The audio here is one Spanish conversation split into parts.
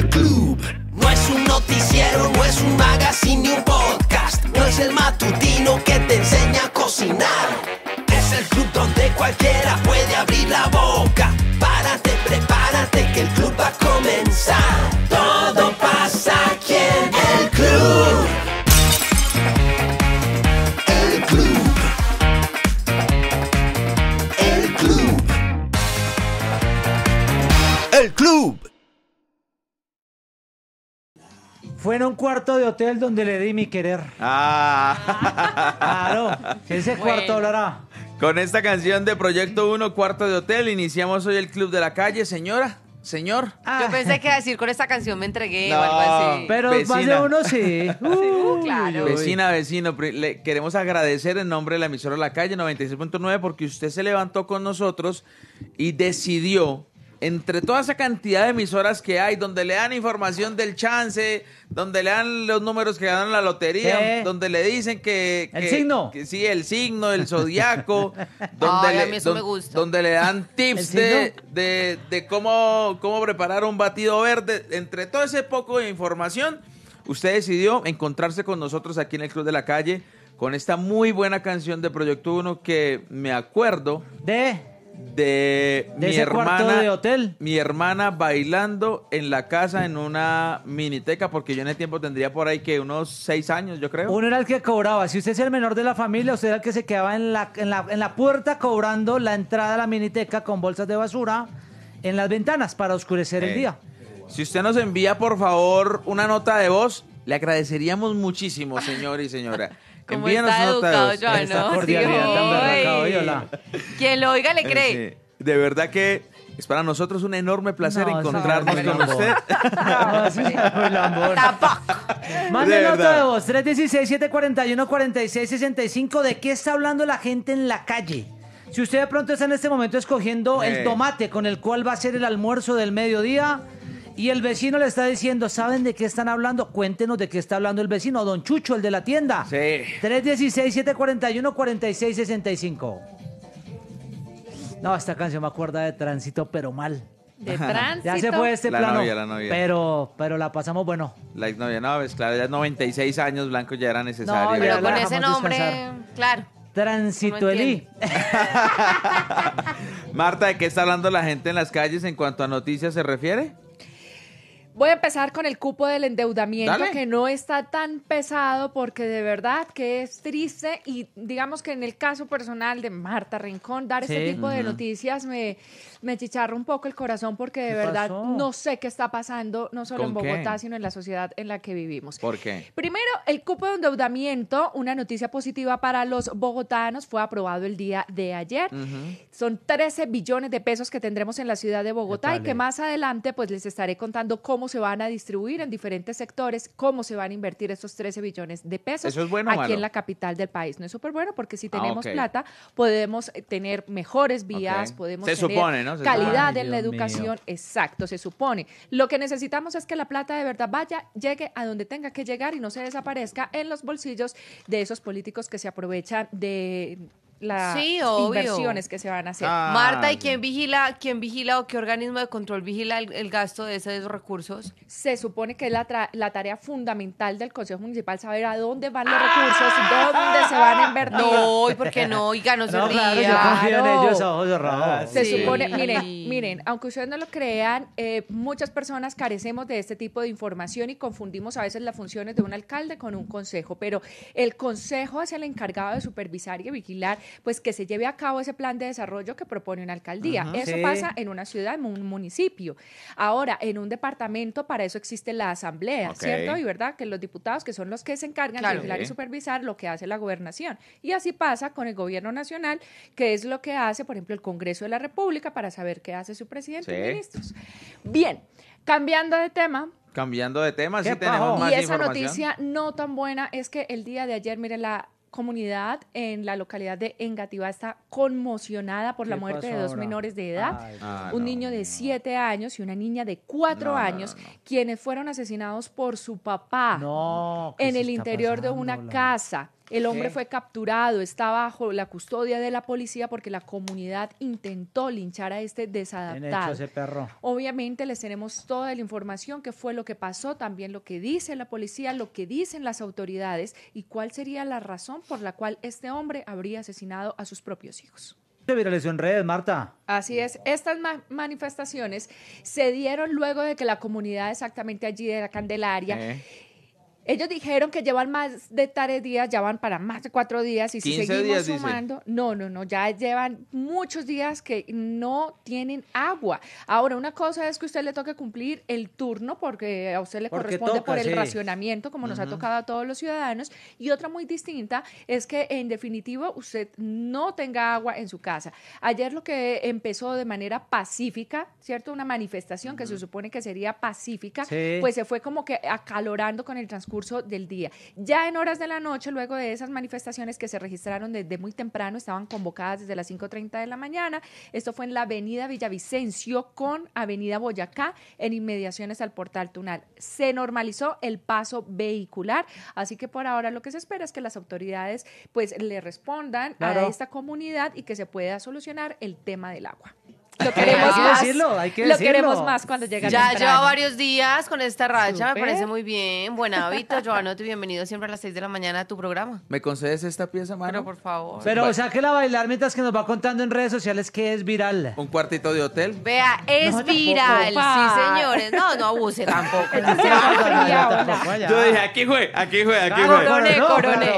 No es un noticiero, no es un una hotel donde le di mi querer. Ah. Claro, ese cuarto hablará. Con esta canción de Proyecto 1, Cuarto de Hotel, iniciamos hoy el Club de la Calle, señora, señor. Ah. Yo pensé que decir con esta canción me entregué o algo así. Pero más de uno sí. Vecina, vecino, le queremos agradecer en nombre de la emisora La Calle 96.9 porque usted se levantó con nosotros y decidió entre toda esa cantidad de emisoras que hay, donde le dan información del chance, donde le dan los números que ganan la lotería, donde le dicen que, ¿El signo? Que, sí, el signo, el zodiaco, donde, le, donde le dan tips de, cómo, cómo preparar un batido verde. Entre todo ese poco de información, usted decidió encontrarse con nosotros aquí en el Club de la Calle con esta muy buena canción de Proyecto 1 que me acuerdo. De de, mi hermana de hotel mi hermana bailando en la casa en una miniteca porque yo en el tiempo tendría por ahí que unos seis años yo creo uno era el que cobraba si usted es el menor de la familia usted era el que se quedaba en la, en la, puerta cobrando la entrada a la miniteca con bolsas de basura en las ventanas para oscurecer el eh, día si usted nos envía por favor una nota de voz le agradeceríamos muchísimo, señor y señora. Como está notas, ¿no? Sí, Quien lo oiga le cree. De verdad que es para nosotros un enorme placer encontrarnos con usted. De nota de 316-741-4665. ¿De qué está hablando la gente en la calle? Si usted de pronto está en este momento escogiendo el tomate con el cual va a ser el almuerzo del mediodía, y el vecino le está diciendo, ¿saben de qué están hablando? Cuéntenos de qué está hablando el vecino, don Chucho, el de la tienda. Sí. 316-741-4665. No, esta canción me acuerda de tránsito, pero mal. De tránsito. Ya se fue este la Pero, pero la pasamos bueno. La novia, no, es pues claro, ya 96 años, Blanco, ya era necesario. No, pero con ese nombre, claro. Tránsito elí Marta, ¿de qué está hablando la gente en las calles en cuanto a noticias se refiere? Voy a empezar con el cupo del endeudamiento, que no está tan pesado porque de verdad que es triste y digamos que en el caso personal de Marta Rincón, dar ese tipo de noticias me, me chicharro un poco el corazón porque de verdad no sé qué está pasando, no solo en Bogotá, sino en la sociedad en la que vivimos. ¿Por qué? Primero, el cupo de endeudamiento, una noticia positiva para los bogotanos, fue aprobado el día de ayer. Son 13 billones de pesos que tendremos en la ciudad de Bogotá y que más adelante pues les estaré contando cómo se van a distribuir en diferentes sectores, cómo se van a invertir esos 13 billones de pesos bueno, aquí en la capital del país. No es súper bueno porque si ah, tenemos plata podemos tener mejores vías, podemos... Se supone, ¿no? Calidad en la educación, exacto, se supone. Lo que necesitamos es que la plata de verdad vaya, llegue a donde tenga que llegar y no se desaparezca en los bolsillos de esos políticos que se aprovechan de las inversiones que se van a hacer. Ah, Marta, ¿y quién vigila, quién vigila o qué organismo de control vigila el, gasto de esos recursos? Se supone que es la, la, tarea fundamental del Consejo Municipal saber a dónde van los recursos, dónde se van a ¡Ah! invertir. No, ¿y por qué no? Oiga, no se no, Se supone, miren, miren, aunque ustedes no lo crean, eh, muchas personas carecemos de este tipo de información y confundimos a veces las funciones de un alcalde con un consejo, pero el consejo es el encargado de supervisar y vigilar pues que se lleve a cabo ese plan de desarrollo que propone una alcaldía. eso pasa en una ciudad, en un municipio. Ahora, en un departamento, para eso existe la asamblea, ¿cierto? Y verdad que los diputados, que son los que se encargan de vigilar y supervisar lo que hace la gobernación. Y así pasa con el gobierno nacional, que es lo que hace, por ejemplo, el Congreso de la República para saber qué hace su presidente y ministros. Bien, cambiando de tema, Cambiando de tema, sí tenemos más Y esa noticia no tan buena es que el día de ayer, mire, la comunidad en la localidad de Engativá está conmocionada por la muerte de dos menores de edad, ah, un niño de siete años y una niña de cuatro años, quienes fueron asesinados por su papá en el interior de una casa. El hombre fue capturado, está bajo la custodia de la policía porque la comunidad intentó linchar a este desadaptado. perro. Obviamente les tenemos toda la información, que fue lo que pasó, también lo que dice la policía, lo que dicen las autoridades y cuál sería la razón por la cual este hombre habría asesinado a sus propios hijos. Se viralizó en redes, Marta. Así es. Estas manifestaciones se dieron luego de que la comunidad exactamente allí de la Candelaria ellos dijeron que llevan más de tres días, ya van para más de cuatro días y si seguimos días, sumando, no, no, no, ya llevan muchos días que no tienen agua. Ahora, una cosa es que usted le toque cumplir el turno porque a usted le corresponde por el racionamiento, como nos ha tocado a todos los ciudadanos, y otra muy distinta es que en definitivo, usted no tenga agua en su casa. Ayer lo que empezó de manera pacífica, ¿cierto? Una manifestación que se supone que sería pacífica, pues se fue como que acalorando con el transcurso del día. Ya en horas de la noche, luego de esas manifestaciones que se registraron desde muy temprano, estaban convocadas desde las 5.30 de la mañana. Esto fue en la avenida Villavicencio con avenida Boyacá, en inmediaciones al portal Tunal. Se normalizó el paso vehicular, así que por ahora lo que se espera es que las autoridades pues le respondan a esta comunidad y que se pueda solucionar el tema del agua. Lo queremos más. decirlo, lo queremos más cuando llega Ya lleva varios días con esta racha, me parece muy bien. Buen hábito, Joano, te bienvenido siempre a las 6 de la mañana a tu programa. ¿Me concedes esta pieza, mano? Pero por favor. Pero o sáquela a bailar mientras que nos va contando en redes sociales que es viral. Un cuartito de hotel. Vea, es viral, sí señores. No, no abuse tampoco. Yo dije, aquí fue, aquí fue, aquí fue. Coroné, coroné.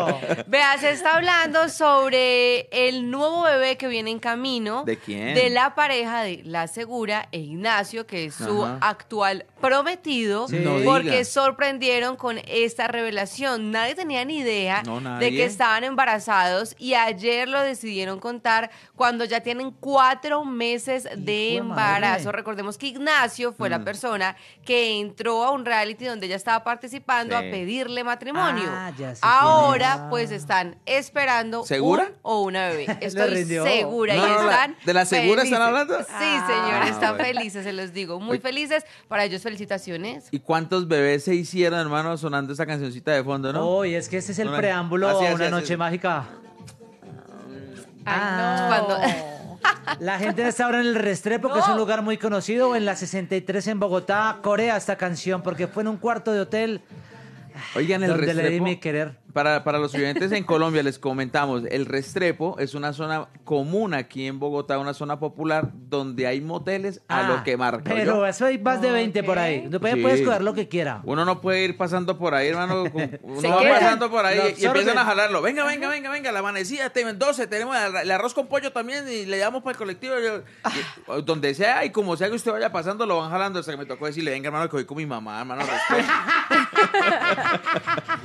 Vea, se está hablando sobre el nuevo bebé que viene en camino. ¿De quién? De la pareja de La Segura e Ignacio, que es su actual prometido, porque sorprendieron con esta revelación. Nadie tenía ni idea de que estaban embarazados y ayer lo decidieron contar cuando ya tienen cuatro meses de embarazo. Recordemos que Ignacio fue la mm. persona que entró a un reality donde ella estaba participando a pedirle matrimonio. Ah, Ahora pues están esperando ¿Segura? o una bebé. Estoy segura ¿De la segura están hablando? Sí, ah, señor, están felices, se los digo. Muy felices. Para ellos, felicitaciones. ¿Y cuántos bebés se hicieron, hermano, sonando esa cancioncita de fondo, no? y es que ese es el preámbulo a una noche ah, mágica. Ay, no. Ah. Cuando- La gente está ahora en el Restrepo, que es un lugar muy conocido, en la 63 en Bogotá, Corea esta canción, porque fue en un cuarto de hotel Oigan, el donde le di mi querer para, para, los vivientes en Colombia, les comentamos, el Restrepo es una zona común aquí en Bogotá, una zona popular donde hay moteles a lo ah, que marca. Pero eso hay más de 20 por ahí. Puedes puede, lo que quiera. Uno no puede ir pasando por ahí, hermano. Uno va pasando por ahí y, empiezan a jalarlo. Venga, venga, venga, venga, la amanecida, 12, tenemos el arroz con pollo también y le damos para el colectivo. donde sea y como sea que usted vaya pasando, lo van jalando. Hasta que me tocó decirle, venga, hermano, que voy con mi mamá, hermano.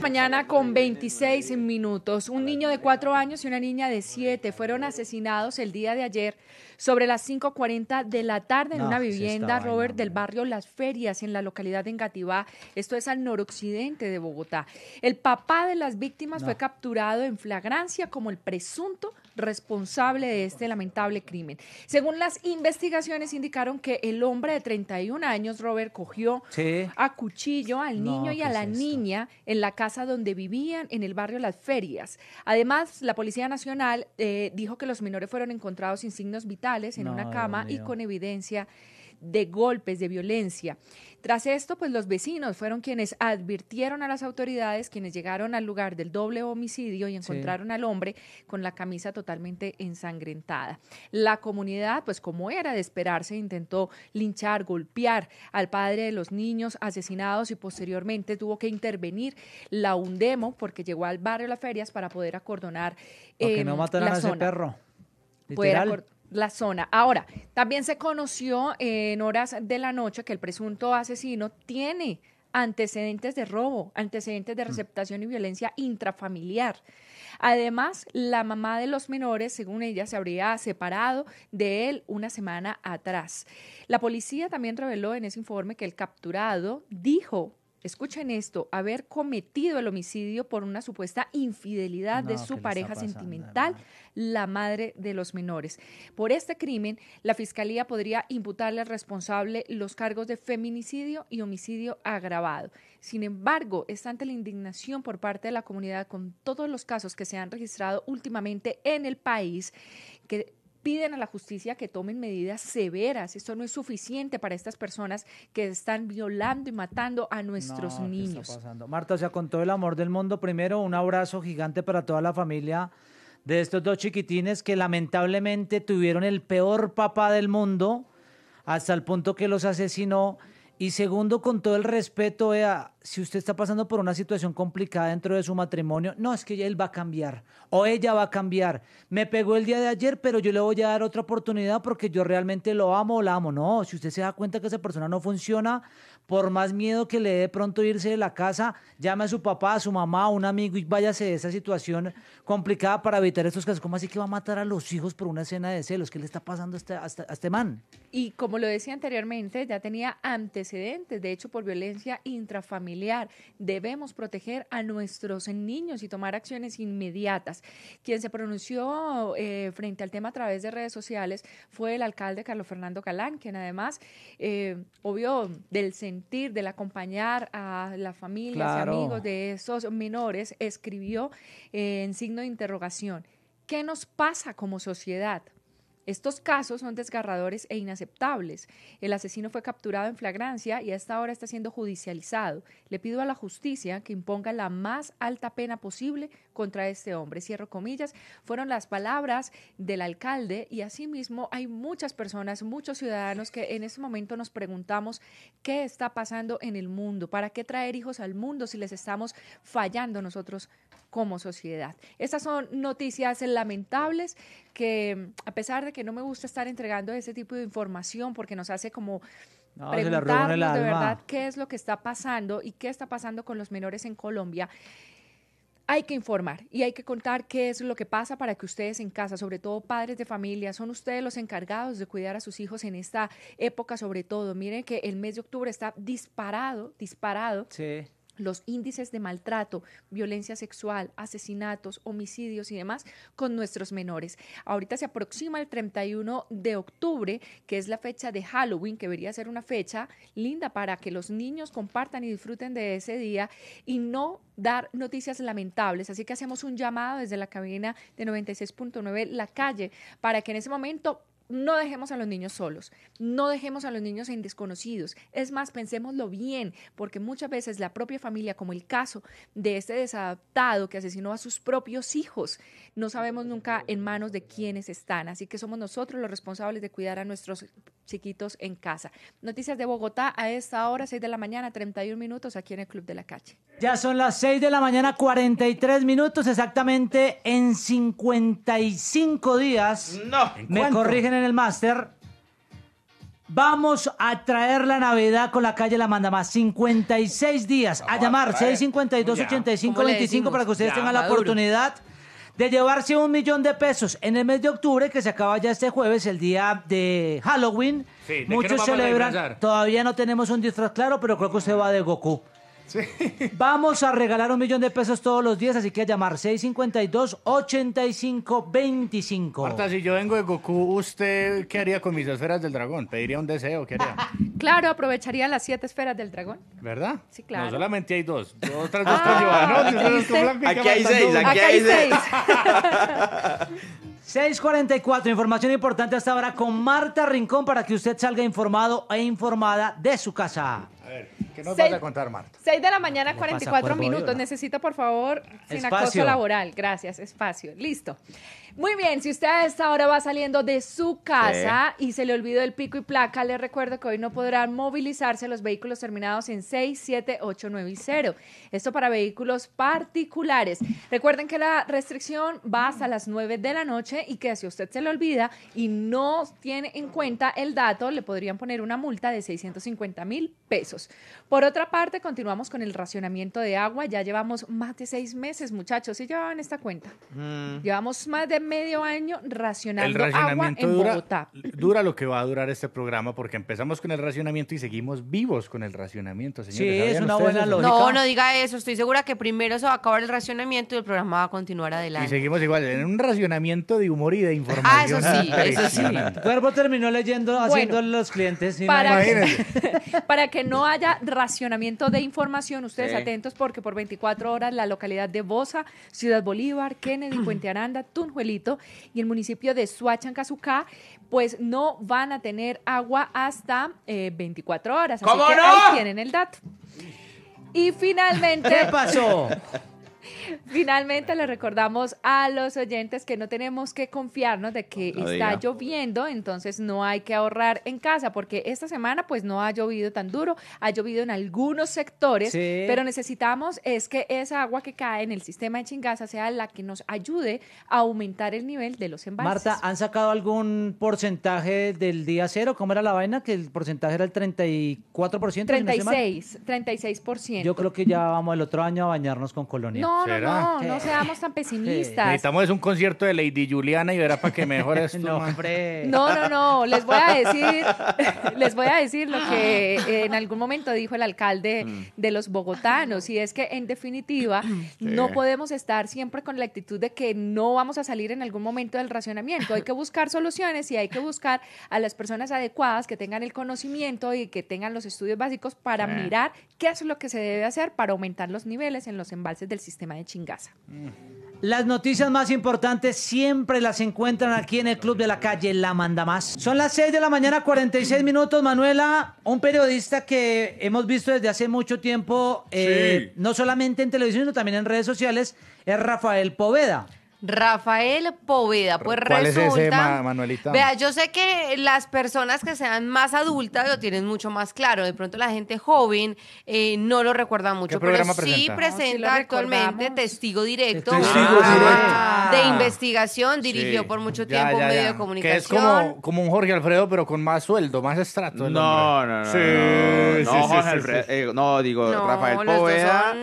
Mañana con 20 26 minutos. Un niño de 4 años y una niña de 7 fueron asesinados el día de ayer sobre las 5.40 de la tarde en una vivienda, Robert, del barrio Las Ferias, en la localidad de Engativá. Esto es al noroccidente de Bogotá. El papá de las víctimas fue capturado en flagrancia como el presunto responsable de este lamentable crimen. Según las investigaciones indicaron que el hombre de 31 años, Robert, cogió a cuchillo al niño y a la niña en la casa donde vivían en el barrio Las Ferias. Además, la Policía Nacional eh, dijo que los menores fueron encontrados sin signos vitales en una cama y con evidencia de golpes, de violencia. Tras esto, pues los vecinos fueron quienes advirtieron a las autoridades, quienes llegaron al lugar del doble homicidio y encontraron al hombre con la camisa totalmente ensangrentada. La comunidad, pues como era de esperarse, intentó linchar, golpear al padre de los niños asesinados y posteriormente tuvo que intervenir la UNDEMO porque llegó al barrio Las Ferias para poder acordonar. que no em, mataran a ese perro. Literal la zona. Ahora, también se conoció en horas de la noche que el presunto asesino tiene antecedentes de robo, antecedentes de mm. receptación y violencia intrafamiliar. Además, la mamá de los menores, según ella, se habría separado de él una semana atrás. La policía también reveló en ese informe que el capturado dijo escuchen esto, haber cometido el homicidio por una supuesta infidelidad de su pareja sentimental, la madre de los menores. Por este crimen, la Fiscalía podría imputarle al responsable los cargos de feminicidio y homicidio agravado. Sin embargo, está ante la indignación por parte de la comunidad con todos los casos que se han registrado últimamente en el país que piden a la justicia que tomen medidas severas. Esto no es suficiente para estas personas que están violando y matando a nuestros niños. Marta, o sea, con todo el amor del mundo, primero un abrazo gigante para toda la familia de estos dos chiquitines que lamentablemente tuvieron el peor papá del mundo hasta el punto que los asesinó y segundo, con todo el respeto, vea, si usted está pasando por una situación complicada dentro de su matrimonio, no, es que él va a cambiar o ella va a cambiar. Me pegó el día de ayer, pero yo le voy a dar otra oportunidad porque yo realmente lo amo o la amo. No, si usted se da cuenta que esa persona no funciona, por más miedo que le dé pronto irse de la casa, llame a su papá, a su mamá, a un amigo y váyase de esa situación complicada para evitar estos casos. ¿Cómo así que va a matar a los hijos por una escena de celos? ¿Qué le está pasando a este, a este, este man? Y como lo decía anteriormente, ya tenía antecedentes, de hecho, por violencia intrafamiliar. Debemos proteger a nuestros niños y tomar acciones inmediatas. Quien se pronunció eh, frente al tema a través de redes sociales fue el alcalde Carlos Fernando Calán, quien además, eh, obvio, del Senado del acompañar a las familias y amigos de esos menores, escribió en signo de interrogación, ¿qué nos pasa como sociedad? Estos casos son desgarradores e inaceptables. El asesino fue capturado en flagrancia y hasta ahora está siendo judicializado. Le pido a la justicia que imponga la más alta pena posible contra este hombre. Cierro comillas. Fueron las palabras del alcalde y asimismo hay muchas personas, muchos ciudadanos que en este momento nos preguntamos qué está pasando en el mundo, para qué traer hijos al mundo si les estamos fallando nosotros como sociedad. Estas son noticias lamentables que a pesar de que no me gusta estar entregando ese tipo de información porque nos hace como no, de verdad qué es lo que está pasando y qué está pasando con los menores en Colombia. Hay que informar y hay que contar qué es lo que pasa para que ustedes en casa, sobre todo padres de familia, son ustedes los encargados de cuidar a sus hijos en esta época, sobre todo. Miren que el mes de octubre está disparado, disparado sí los índices de maltrato, violencia sexual, asesinatos, homicidios y demás con nuestros menores. Ahorita se aproxima el 31 de octubre, que es la fecha de Halloween, que debería ser una fecha linda para que los niños compartan y disfruten de ese día y no dar noticias lamentables. Así que hacemos un llamado desde la cabina de 96.9 La Calle para que en ese momento no dejemos a los niños solos, no dejemos a los niños en desconocidos. Es más, pensémoslo bien, porque muchas veces la propia familia, como el caso de este desadaptado que asesinó a sus propios hijos, no sabemos nunca en manos de quiénes están. Así que somos nosotros los responsables de cuidar a nuestros chiquitos en casa. Noticias de Bogotá a esta hora, 6 de la mañana, 31 minutos, aquí en el Club de la Calle. Ya son las 6 de la mañana, 43 minutos, exactamente en 55 días. No, me corrigen en el máster. Vamos a traer la Navidad con la calle La Manda Más. 56 días. a llamar 652 25 para que ustedes tengan la oportunidad de llevarse un millón de pesos en el mes de octubre, que se acaba ya este jueves, el día de Halloween. Sí, Muchos celebran. Todavía no tenemos un disfraz claro, pero creo que usted va de Goku. Vamos a regalar un millón de pesos todos los días, así que a llamar 652-8525. Marta, si yo vengo de Goku, ¿usted qué haría con mis esferas del dragón? ¿Pediría un deseo? ¿Qué haría? claro, aprovecharía las siete esferas del dragón. ¿Verdad? Sí, claro. No, solamente hay dos. dos aquí, hay seis, aquí, hay seis. 644, información importante hasta ahora con Marta Rincón para que usted salga informado e informada de su casa. A ver seis, de la mañana, 44 minutos. Necesito, por favor, sin acoso laboral. Gracias, espacio. Listo. Muy bien, si usted a esta hora va saliendo de su casa y se le olvidó el pico y placa, le recuerdo que hoy no podrán movilizarse los vehículos terminados en 6, 7, 8, 9 y 0. Esto para vehículos particulares. Recuerden que la restricción va hasta las 9 de la noche y que si usted se le olvida y no tiene en cuenta el dato, le podrían poner una multa de 650 mil pesos. Por otra parte, continuamos con el racionamiento de agua. Ya llevamos más de seis meses, muchachos. ¿Sí llevaban esta cuenta? Mm. Llevamos más de medio año racionando el racionamiento agua dura, en Bogotá. Dura lo que va a durar este programa porque empezamos con el racionamiento y seguimos vivos con el racionamiento, señores. Sí, es una buena lógica. No, no diga eso. Estoy segura que primero se va a acabar el racionamiento y el programa va a continuar adelante. Y seguimos igual, en un racionamiento de humor y de información. Ah, eso sí, eso sí. Cuervo terminó leyendo, haciendo los clientes. Para que, para que no haya racionamiento de información, ustedes atentos porque por 24 horas la localidad de Bosa, Ciudad Bolívar, Kennedy, Puente Aranda, Tunjuelito, y el municipio de Suachancazucá, pues no van a tener agua hasta 24 eh, horas. Así ¿Cómo que no? Ahí tienen el dato. Y finalmente. ¿Qué pasó? Finalmente le recordamos a los oyentes que no tenemos que confiarnos de que está lloviendo, entonces no hay que ahorrar en casa, porque esta semana pues no ha llovido tan duro, ha llovido en algunos sectores, pero necesitamos es que esa agua que cae en el sistema de Chingaza sea la que nos ayude a aumentar el nivel de los embalses. Marta, ¿han sacado algún porcentaje del día cero? ¿Cómo era la vaina? Que el porcentaje era el 34%. 36, 36%. Yo creo que ya vamos el otro año a bañarnos con colonia no, no, no, no seamos tan pesimistas. Necesitamos un concierto de Lady Juliana y verá para que mejore no, hombre. No, no, no, les voy a decir, les voy a decir lo que en algún momento dijo el alcalde mm. de los bogotanos y es que en definitiva no podemos estar siempre con la actitud de que no vamos a salir en algún momento del racionamiento. Hay que buscar soluciones y hay que buscar a las personas adecuadas que tengan el conocimiento y que tengan los estudios básicos para mirar qué es lo que se debe hacer para aumentar los niveles en los embalses del sistema de chingaza. Las noticias más importantes siempre las encuentran aquí en el Club de la Calle La Manda Más. Son las 6 de la mañana, 46 minutos, Manuela. Un periodista que hemos visto desde hace mucho tiempo, eh, no solamente en televisión, sino también en redes sociales, es Rafael Poveda. Rafael Poveda. Pues resulta. Vea, yo sé que las personas que sean más adultas lo tienen mucho más claro. De pronto la gente joven eh, no lo recuerda mucho, pero sí presenta actualmente testigo ah, directo, de investigación. Dirigió por mucho tiempo un medio de comunicación. Que es como, un Jorge Alfredo, pero con más sueldo, más estrato. No, no, no, no. Sí, sí, no digo, Rafael Poveda.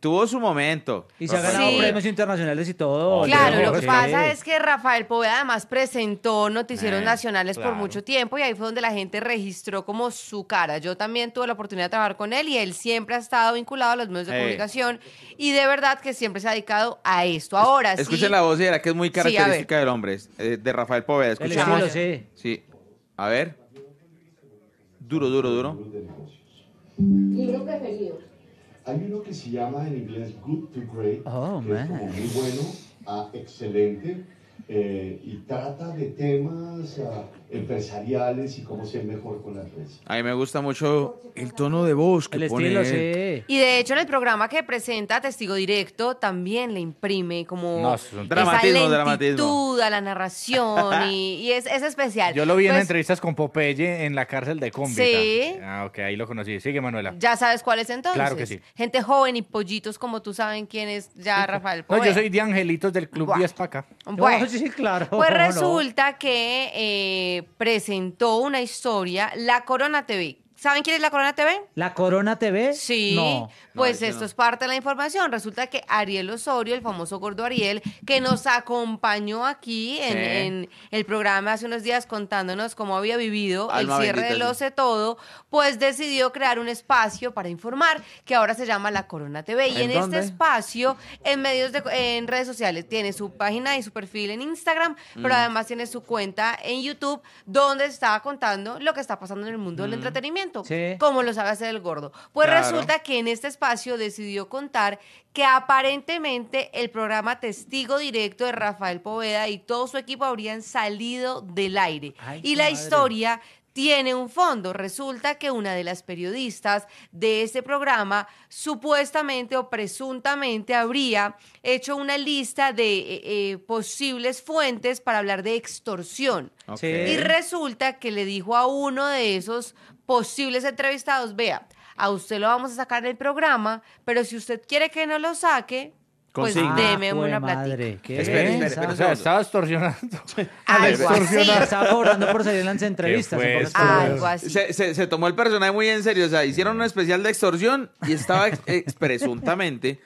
Tuvo su momento. Y se ha ganado premios internacionales y todo. Claro, lo que pasa es que Rafael Poveda además presentó noticieros eh, nacionales por mucho tiempo y ahí fue donde la gente registró como su cara. Yo también tuve la oportunidad de trabajar con él y él siempre ha estado vinculado a los medios de eh. comunicación y de verdad que siempre se ha dedicado a esto. Ahora sí. Escuchen la voz de la que es muy característica del hombre, eh, de Rafael Poveda. Escuchemos. sí. sí. A ver. Duro, duro, duro. Libro preferido. Hay uno que se llama en inglés Good to Great, oh, que man. es como muy bueno a ah, excelente, eh, y trata de temas ah, empresariales y cómo ser mejor con la empresa. A mí me gusta mucho el tono de voz que el pone Y de hecho en el programa que presenta Testigo Directo también le imprime como no, es dramatismo, esa la narración y, es, especial. Yo lo vi en pues entrevistas con Popeye en la cárcel de Cómbita. Sí. Ah, ok, ahí lo conocí. Sigue Manuela. Ya sabes cuál es entonces. Claro que sí. Gente joven y pollitos como tú saben quién es ya Rafael Poe. No, yo soy de angelitos del Club 10 Paca. Bueno, claro. Pues resulta que... Eh, presentó una historia, La Corona TV, ¿Saben quién es la Corona TV? ¿La Corona TV? Sí. Pues esto es parte de la información. Resulta que Ariel Osorio, el famoso gordo Ariel, que nos acompañó aquí en, el programa hace unos días contándonos cómo había vivido el cierre de los sé todo, pues decidió crear un espacio para informar que ahora se llama La Corona TV. y en este espacio, en medios en redes sociales, tiene su página y su perfil en Instagram, pero mm. además tiene su cuenta en YouTube, donde estaba contando lo que está pasando en el mundo del mm. entretenimiento como lo sabe hacer el gordo. Pues resulta que en este espacio decidió contar que aparentemente el programa Testigo Directo de Rafael Poveda y todo su equipo habrían salido del aire. y la historia tiene un fondo. Resulta que una de las periodistas de ese programa supuestamente o presuntamente habría hecho una lista de eh, eh, posibles fuentes para hablar de extorsión. Y resulta que le dijo a uno de esos posibles entrevistados, vea, a usted lo vamos a sacar del programa, pero si usted quiere que no lo saque, pues ah, deme una plática. ¿Qué Espere, espere, O sea, estaba extorsionando. Estaba cobrando por salir en las entrevistas. se, Algo así. Se, tomó el personaje muy en serio. O sea, hicieron un especial de extorsión y estaba presuntamente, Presuntamente.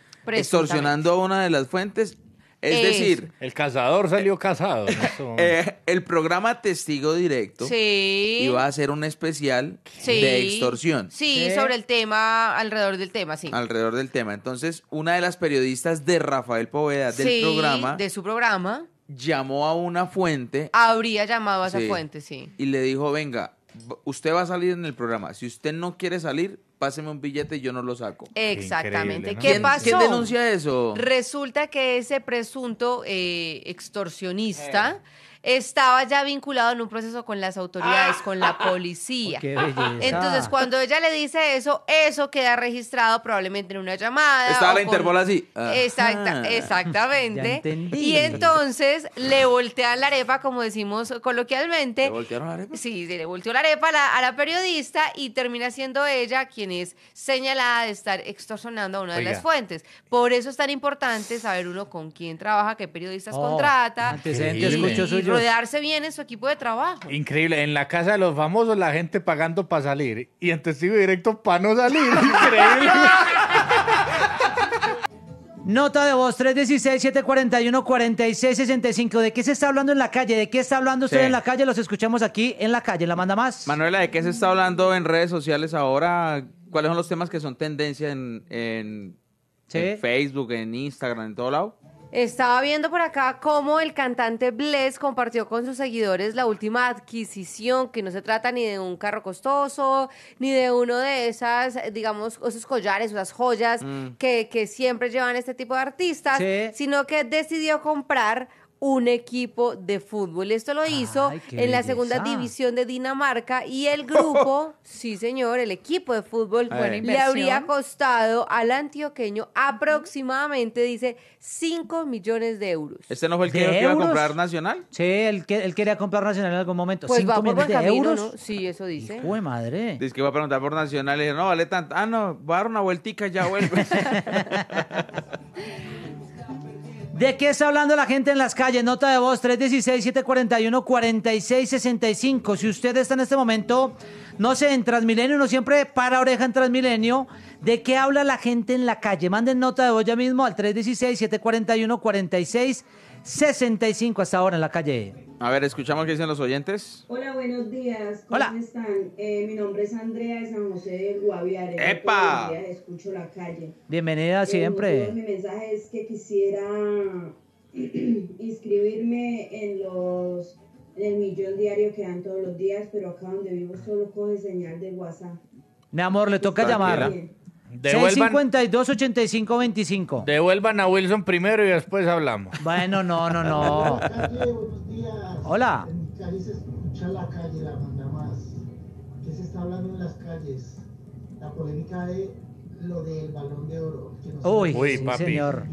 extorsionando a una de las fuentes es, decir, el cazador salió eh, casado. Este eh, el programa Testigo Directo sí. iba a hacer un especial de extorsión. Sí, sobre el tema, alrededor del tema, sí. Alrededor del tema. Entonces, una de las periodistas de Rafael Poveda del programa. De su programa. Llamó a una fuente. Habría llamado a esa fuente, sí. Y le dijo: Venga, usted va a salir en el programa. Si usted no quiere salir, páseme un billete y yo no lo saco. Exactamente. ¿Qué pasó? ¿Quién denuncia eso? Resulta que ese presunto eh, extorsionista... Eh estaba ya vinculado en un proceso con las autoridades, con la policía. Entonces, cuando ella le dice eso, eso queda registrado probablemente en una llamada. Estaba la así. Ah. exactamente. Y entonces le voltea la arepa, como decimos coloquialmente. ¿Le voltearon la arepa? Sí, le volteó la arepa a la, periodista y termina siendo ella quien es señalada de estar extorsionando a una de las fuentes. Por eso es tan importante saber uno con quién trabaja, qué periodistas oh, contrata rodearse bien en su equipo de trabajo. Increíble. En la casa de los famosos, la gente pagando para salir. Y en testigo directo para no salir. Increíble. Nota de voz 316-741-4665. ¿De qué se está hablando en la calle? ¿De qué está hablando usted en la calle? Los escuchamos aquí en la calle. La manda más. Manuela, ¿de qué se está hablando en redes sociales ahora? ¿Cuáles son los temas que son tendencia en, en Facebook, en Instagram, en todo lado? Estaba viendo por acá cómo el cantante Bless compartió con sus seguidores la última adquisición, que no se trata ni de un carro costoso, ni de uno de esas, digamos, esos collares, esas joyas mm. que, siempre llevan este tipo de artistas, sino que decidió comprar un equipo de fútbol. Esto lo hizo en la segunda división de Dinamarca y el grupo, sí señor, el equipo de fútbol le habría costado al antioqueño aproximadamente, dice, 5 millones de euros. ¿Este no fue el que iba a comprar Nacional? Sí, él quería comprar Nacional en algún momento. Pues 5 millones de euros. Sí, eso dice. Hijo madre. Dice que va a preguntar por Nacional y no, vale tanto. Ah, no, va a dar una vueltica, ya vuelve. ¿De qué está hablando la gente en las calles? Nota de voz 316-741-4665. Si usted está en este momento, no sé, en Transmilenio, no siempre para oreja en Transmilenio. ¿De qué habla la gente en la calle? Manden nota de voz ya mismo al 316-741-4665 hasta ahora en la calle. A ver, escuchamos qué dicen los oyentes. Hola, buenos días. ¿Cómo están? Eh, mi nombre es Andrea de San José del Guaviare. ¡Epa! escucho la calle. Bienvenida eh, siempre. Mi mensaje es que quisiera inscribirme en los el millón diario que dan todos los días, pero acá donde vivo solo coge señal de WhatsApp. Mi amor, le toca llamar. Devuelvan, 652 85 25 Devuelvan a Wilson primero y después hablamos. Bueno, no, no, no. Hola. calle se escucha la calle, la manda más. ¿Qué se está hablando en las calles? La polémica de lo del balón de oro. Que Uy, sí, papi. señor.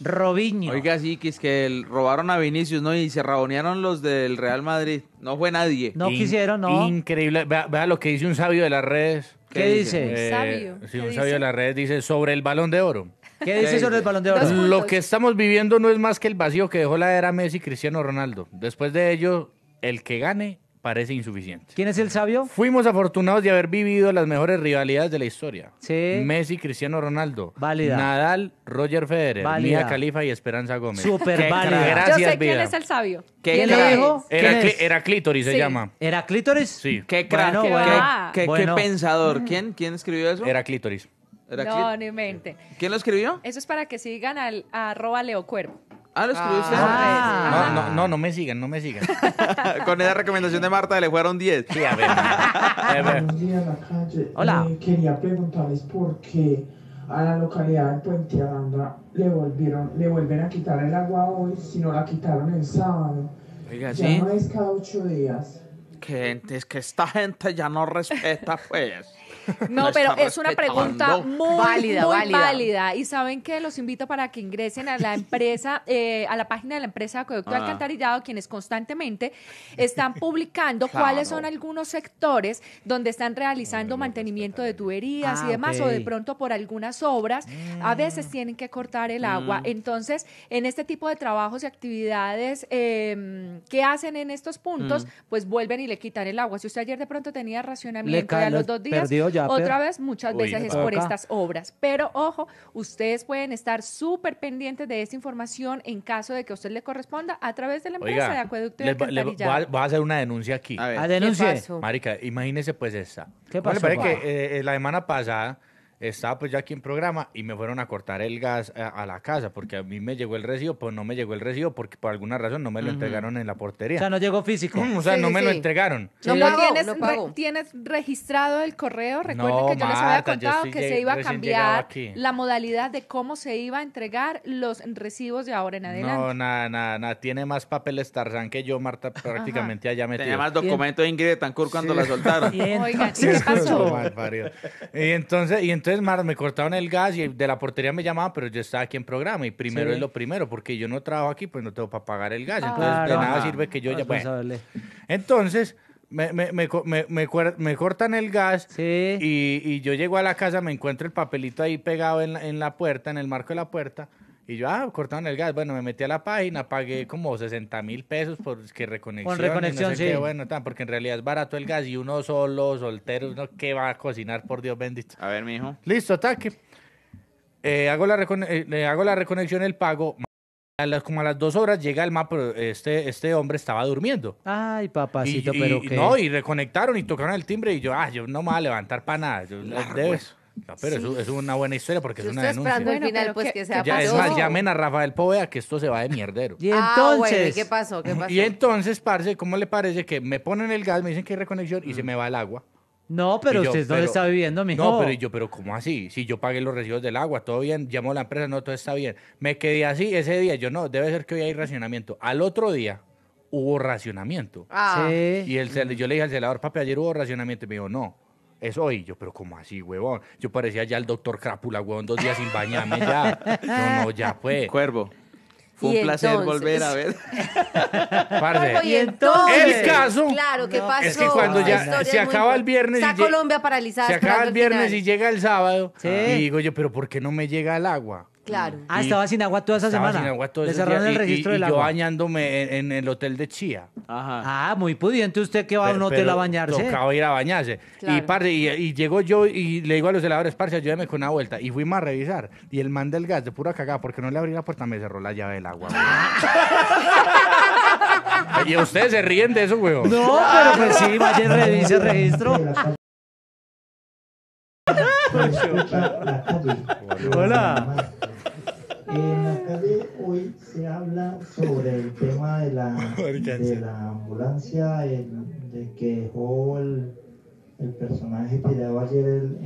Robinho. Oiga, sí, que es que el, robaron a Vinicius, ¿no? Y se rabonearon los del Real Madrid. No fue nadie. No quisieron, ¿no? Increíble. Vea, lo que dice un sabio de las redes. ¿Qué, dice? sabio. Sí, un sabio eh, de las redes dice sobre el balón de oro. ¿Qué dices sobre el balón de Lo que estamos viviendo no es más que el vacío que dejó la era Messi Cristiano Ronaldo. Después de ello, el que gane parece insuficiente. ¿Quién es el sabio? Fuimos afortunados de haber vivido las mejores rivalidades de la historia. Sí. Messi, Cristiano Ronaldo. Válida. Nadal, Roger Federer. Válida. Mía Califa y Esperanza Gómez. Súper válida. Gracias, Yo quién es el sabio. ¿Quién lo dijo? Era Clítoris, se llama. ¿Era Clítoris? Sí. Qué crack. ¿Qué, pensador. ¿Quién, ¿Quién escribió eso? Era Clítoris. No, ni mente. ¿Quién lo escribió? Eso es para que sigan al arroba Leo Ah, lo escribió usted. Ah, ah, no, no, no, me sigan, no me sigan. Con esa recomendación de Marta le jugaron 10. Sí, a ver. Hola. Eh, quería preguntarles por qué a la localidad de Puente le volvieron, le vuelven a quitar el agua hoy, si no la quitaron el sábado. Oiga, ya ¿sí? no es cada ocho días gente, es que esta gente ya no respeta, pues. No, pero es una pregunta muy válida, Y saben que los invito para que ingresen a la empresa, eh, a la página de la empresa Acueducto ah. Alcantarillado, quienes constantemente están publicando cuáles son algunos sectores donde están realizando mantenimiento de tuberías y ah, demás, o de pronto por algunas obras, a mm. veces tienen que cortar el agua. Mm. Entonces, en este tipo de trabajos y actividades em, que hacen en estos puntos, mm. pues vuelven y le quitar el agua. Si usted ayer de pronto tenía racionamiento ya los dos días, otra vez muchas veces es por estas obras. Pero ojo, ustedes pueden estar súper pendientes de esta información en caso de que a usted le corresponda a través de la empresa de acueducto y voy, a, hacer una denuncia aquí. A ver, Marica, imagínese pues esa ¿Qué pasó? que eh, eh, la semana pasada estaba pues ya aquí en programa y me fueron a cortar el gas a, la casa porque a mí me llegó el recibo, pues no me llegó el recibo porque por alguna razón no me lo entregaron en la portería. O sea, no llegó físico. Mm, o sea, no me lo entregaron. No, ¿tienes, no ¿Tienes registrado el correo? Recuerden que yo les había contado que se iba a cambiar la modalidad de cómo se iba a entregar los recibos de ahora en adelante. No, nada, nada, nada. Tiene más papeles Tarzán que yo, Marta, prácticamente allá allá metí. Tenía más documento de Ingrid Tancur cuando la soltaron. Oigan, qué pasó? y entonces, y entonces entonces, me cortaron el gas y de la portería me llamaban, pero yo estaba aquí en programa y primero es lo primero, porque yo no trabajo aquí, pues no tengo para pagar el gas. Ah, entonces, de nada sirve que yo ya. pues Entonces. Me, me, me, me, cortan el gas y, y, yo llego a la casa, me encuentro el papelito ahí pegado en en la puerta, en el marco de la puerta. Y yo, ah, cortaron el gas. Bueno, me metí a la página, pagué como 60 mil pesos por que reconexión. Con reconexión, bueno, porque en realidad es barato el gas y uno solo, soltero, uno que va a cocinar, por Dios bendito. A ver, mi hijo. Listo, ataque. Eh, hago, la eh, le hago la reconexión, el pago. como a las dos horas llega el mapa, este, este hombre estaba durmiendo. Ay, papacito, pero qué. No, y reconectaron y tocaron el timbre y yo, ah, yo no me voy a levantar para nada. Yo, eso. No, pero es una buena historia porque es una denuncia. esperando final, pues, que- Ya es más, llamen a Rafael Povea que esto se va de mierdero. Y ah, entonces. qué pasó? Y entonces, parce, ¿cómo le parece que me ponen el gas, me dicen que hay reconexión y se mm. me va el agua? No, pero usted dónde está viviendo, mijo. No, pero yo, pero ¿cómo así? Si yo pagué los residuos del agua, todo bien, llamó a la empresa, no, todo está bien. Me quedé así ese día, yo no, debe ser que hoy hay racionamiento. Al otro día hubo racionamiento. Ah, Sí. Y el, yo le dije al celador, papi, ayer hubo racionamiento. Y me dijo, no, eso, y Yo, pero ¿cómo así, huevón? Yo parecía ya el doctor Crápula, huevón, dos días sin bañarme ya. No, no, ya fue. Cuervo. Fue un placer volver a ver. Parce, y entonces, el caso claro, ¿qué pasó? es que cuando ya se acaba el viernes está y Colombia paralizada se acaba el viernes y llega el sábado y digo yo, pero ¿por qué no me llega el agua? Claro. Ah, estaba sin agua toda esa semana. sin agua todo Le cerraron el registro del y Yo bañándome en, el hotel de Chía. Ajá. Ah, muy pudiente usted que va a un hotel a bañarse. Tocaba ir a bañarse. Y, parce, y, y llego yo y le digo a los heladores, parce, ayúdame con una vuelta. Y fuimos a revisar. Y el man del gas, de pura cagada, porque no le abrí la puerta, me cerró la llave del agua. y ustedes se ríen de eso, weón. No, pero pues sí, vaya y revise el registro. Hola. En la calle hoy se habla sobre el tema de la, de la ambulancia, el, de que dejó el, personaje tirado ayer en,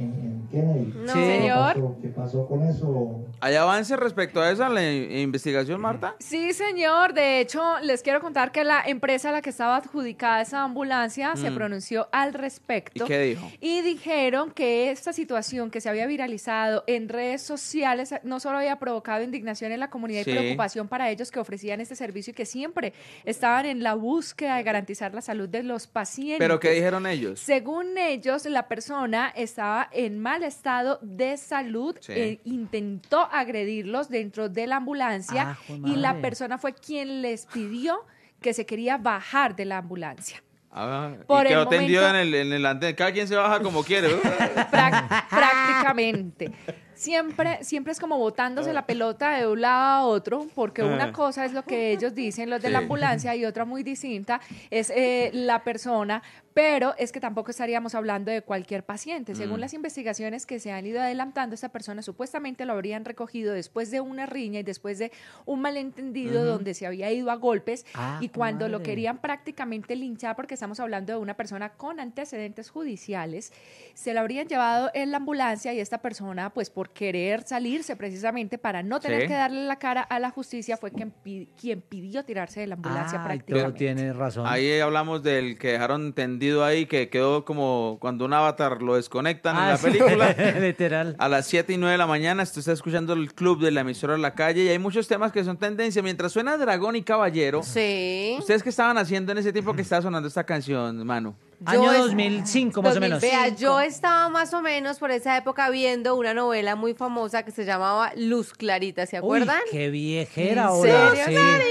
en, Kennedy. No, señor. ¿Qué pasó con eso? ¿Hay avances respecto a esa investigación, Marta? Sí, señor. De hecho, les quiero contar que la empresa a la que estaba adjudicada esa ambulancia se mm. pronunció al respecto. ¿Y qué dijo? Y dijeron que esta situación que se había viralizado en redes sociales no solo había provocado indignación en la comunidad y preocupación para ellos que ofrecían este servicio y que siempre estaban en la búsqueda de garantizar la salud de los pacientes. ¿Pero qué dijeron ellos? Según ellos, la persona estaba en mal estado de salud e intentó agredirlos dentro de la ambulancia ah, y la persona fue quien les pidió que se quería bajar de la ambulancia. Ah, Por y en el, en Cada quien se baja como quiere. prácticamente. Siempre, siempre es como botándose la pelota de un lado a otro, porque una ah. cosa es lo que ellos dicen, los de la ambulancia, y otra muy distinta es eh, la persona pero es que tampoco estaríamos hablando de cualquier paciente. Según mm. las investigaciones que se han ido adelantando, esta persona supuestamente lo habrían recogido después de una riña y después de un malentendido donde se había ido a golpes ah, y cuando lo querían prácticamente linchar, porque estamos hablando de una persona con antecedentes judiciales, se la habrían llevado en la ambulancia y esta persona, pues por querer salirse precisamente para no tener que darle la cara a la justicia, fue quien, quien pidió tirarse de la ambulancia prácticamente. Pero tiene razón. Ahí hablamos del que dejaron entender ahí que quedó como cuando un avatar lo desconectan en ah, la película. Literal. A las 7 y 9 de la mañana, usted está escuchando el club de la emisora La Calle y hay muchos temas que son tendencia. Mientras suena Dragón y Caballero, sí. ¿ustedes qué estaban haciendo en ese tiempo que estaba sonando esta canción, mano? Año 2005 más o menos. Vea, yo estaba más o menos por esa época viendo una novela muy famosa que se llamaba Luz Clarita, ¿se acuerdan? qué viejera ahora. Clarita!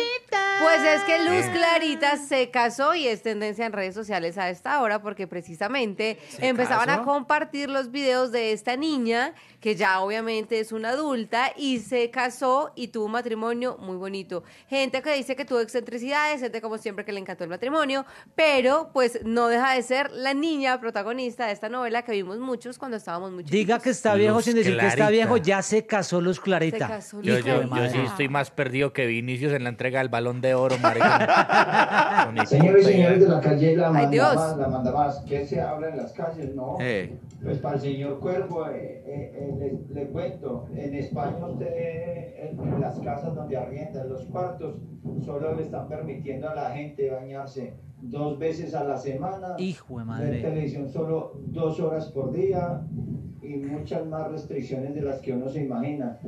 Pues es que Luz eh. Clarita se casó y es tendencia en redes sociales a esta hora porque precisamente empezaban a compartir los videos de esta niña que ya obviamente es una adulta y se casó y tuvo un matrimonio muy bonito. Gente que dice que tuvo excentricidades, gente como siempre que le encantó el matrimonio, pero pues no deja de ser la niña protagonista de esta novela que vimos muchos cuando estábamos muchos. Diga que está viejo sin decir que está viejo, ya se casó Luz Clarita. yo, sí estoy más perdido que Vinicius en la entrega del Balón de Oro, Señores y señores de la calle, la manda más, la manda más. ¿Qué se habla en las calles, no? Eh. Pues para el señor Cuervo, eh, eh, le, cuento, en España usted, las casas donde arriendan los cuartos, solo le están permitiendo a la gente bañarse dos veces a la semana. Ver televisión solo dos horas por día y muchas más restricciones de las que uno se imagina.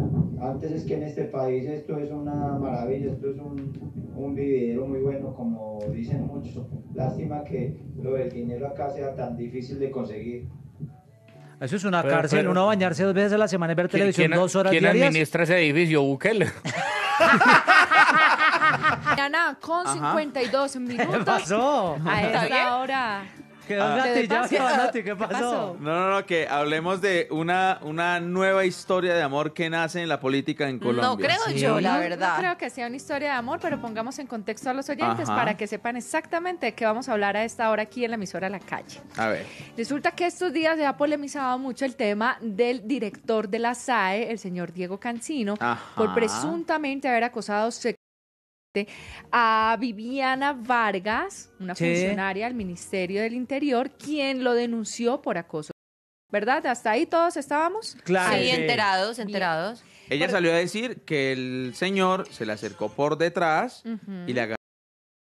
Antes es que en este país esto es una maravilla, esto es un, un muy bueno, como dicen muchos. Lástima que lo del dinero acá sea tan difícil de conseguir. Eso es una cárcel, uno bañarse dos veces a la semana y ver televisión dos horas diarias. ¿Quién administra ese edificio? Bukele. con 52 minutos. Ah. ¿Qué pasó? A esta hora. ¿Qué, ¿Qué, pasó? No, no, no, que hablemos de una, una nueva historia de amor que nace en la política en Colombia. No creo yo, la verdad. No, creo que sea una historia de amor, pero pongamos en contexto a los oyentes para que sepan exactamente de qué vamos a hablar a esta hora aquí en la emisora La Calle. A ver. Resulta que estos días se ha polemizado mucho el tema del director de la SAE, el señor Diego Cancino, por presuntamente haber acosado este, a Viviana Vargas, una funcionaria del Ministerio del Interior, quien lo denunció por acoso. ¿Verdad? Hasta ahí todos estábamos. Claro. Sí, enterados, enterados. Ella salió a decir que el señor se le acercó por detrás y le agarró.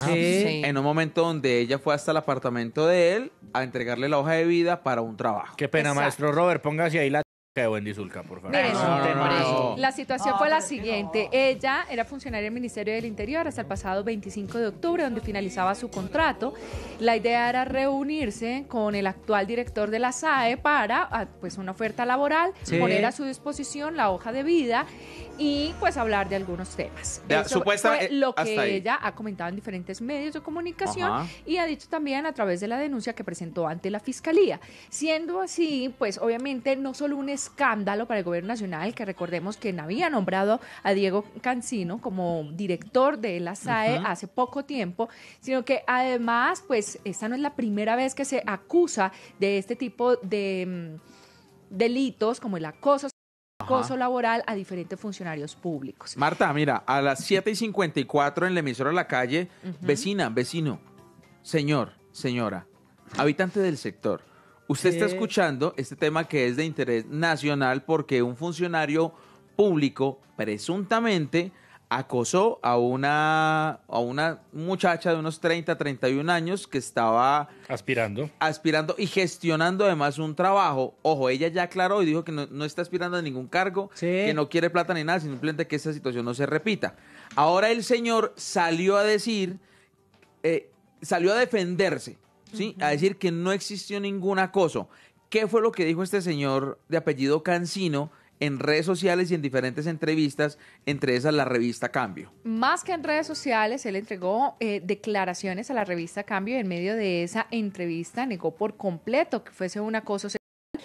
Ah, en un momento donde ella fue hasta el apartamento de él a entregarle la hoja de vida para un trabajo. Qué pena, maestro Robert, póngase ahí la pero buen disulca, por favor. la situación fue la siguiente. Ella era funcionaria del Ministerio del Interior hasta el pasado 25 de octubre, donde finalizaba su contrato. La idea era reunirse con el actual director de la SAE para ah, pues, una oferta laboral, poner a su disposición la hoja de vida y pues hablar de algunos temas. fue eh, lo que ella ha comentado en diferentes medios de comunicación y ha dicho también a través de la denuncia que presentó ante la Fiscalía. Siendo así, pues obviamente no solo un escándalo para el gobierno nacional, que recordemos que había nombrado a Diego Cancino como director de la SAE hace poco tiempo, sino que además, pues esta no es la primera vez que se acusa de este tipo de mm, delitos como el acoso laboral a diferentes funcionarios públicos. Marta, mira, a las 7 y 54 en la emisora La Calle, vecina, vecino, señor, señora, habitante del sector, Usted está escuchando este tema que es de interés nacional porque un funcionario público presuntamente acosó a una, a una muchacha de unos 30, 31 años que estaba... Aspirando. Aspirando y gestionando además un trabajo. Ojo, ella ya aclaró y dijo que no, está aspirando a ningún cargo, que no quiere plata ni nada, simplemente que esa situación no se repita. Ahora el señor salió a decir, eh, salió a defenderse a decir que no existió ningún acoso. ¿Qué fue lo que dijo este señor de apellido Cancino? en redes sociales y en diferentes entrevistas, entre esas la revista Cambio. Más que en redes sociales, él entregó eh, declaraciones a la revista Cambio y en medio de esa entrevista negó por completo que fuese un acoso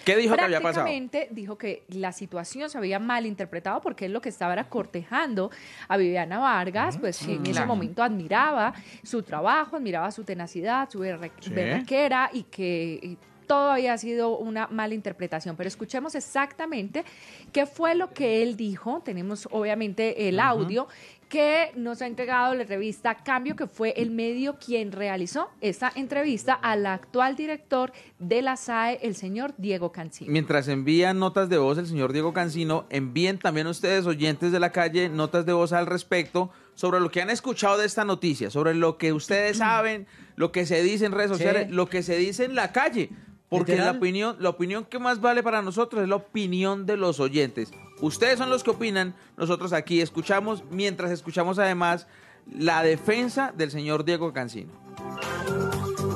¿Qué dijo que había pasado? dijo que la situación se había malinterpretado porque él lo que estaba era cortejando a Viviana Vargas, pues en mm, ese momento admiraba su trabajo, admiraba su tenacidad, su berraquera y que todo había sido una mala interpretación. Pero escuchemos exactamente qué fue lo que él dijo. Tenemos obviamente el audio que nos ha entregado la revista Cambio, que fue el medio quien realizó esta entrevista al actual director de la SAE, el señor Diego Cancino. Mientras envían notas de voz el señor Diego Cancino, envíen también ustedes, oyentes de la calle, notas de voz al respecto sobre lo que han escuchado de esta noticia, sobre lo que ustedes saben, lo que se dice en redes sociales, lo que se dice en la calle porque la opinión, la opinión que más vale para nosotros es la opinión de los oyentes. Ustedes son los que opinan, nosotros aquí escuchamos, mientras escuchamos además la defensa del señor Diego Cancino.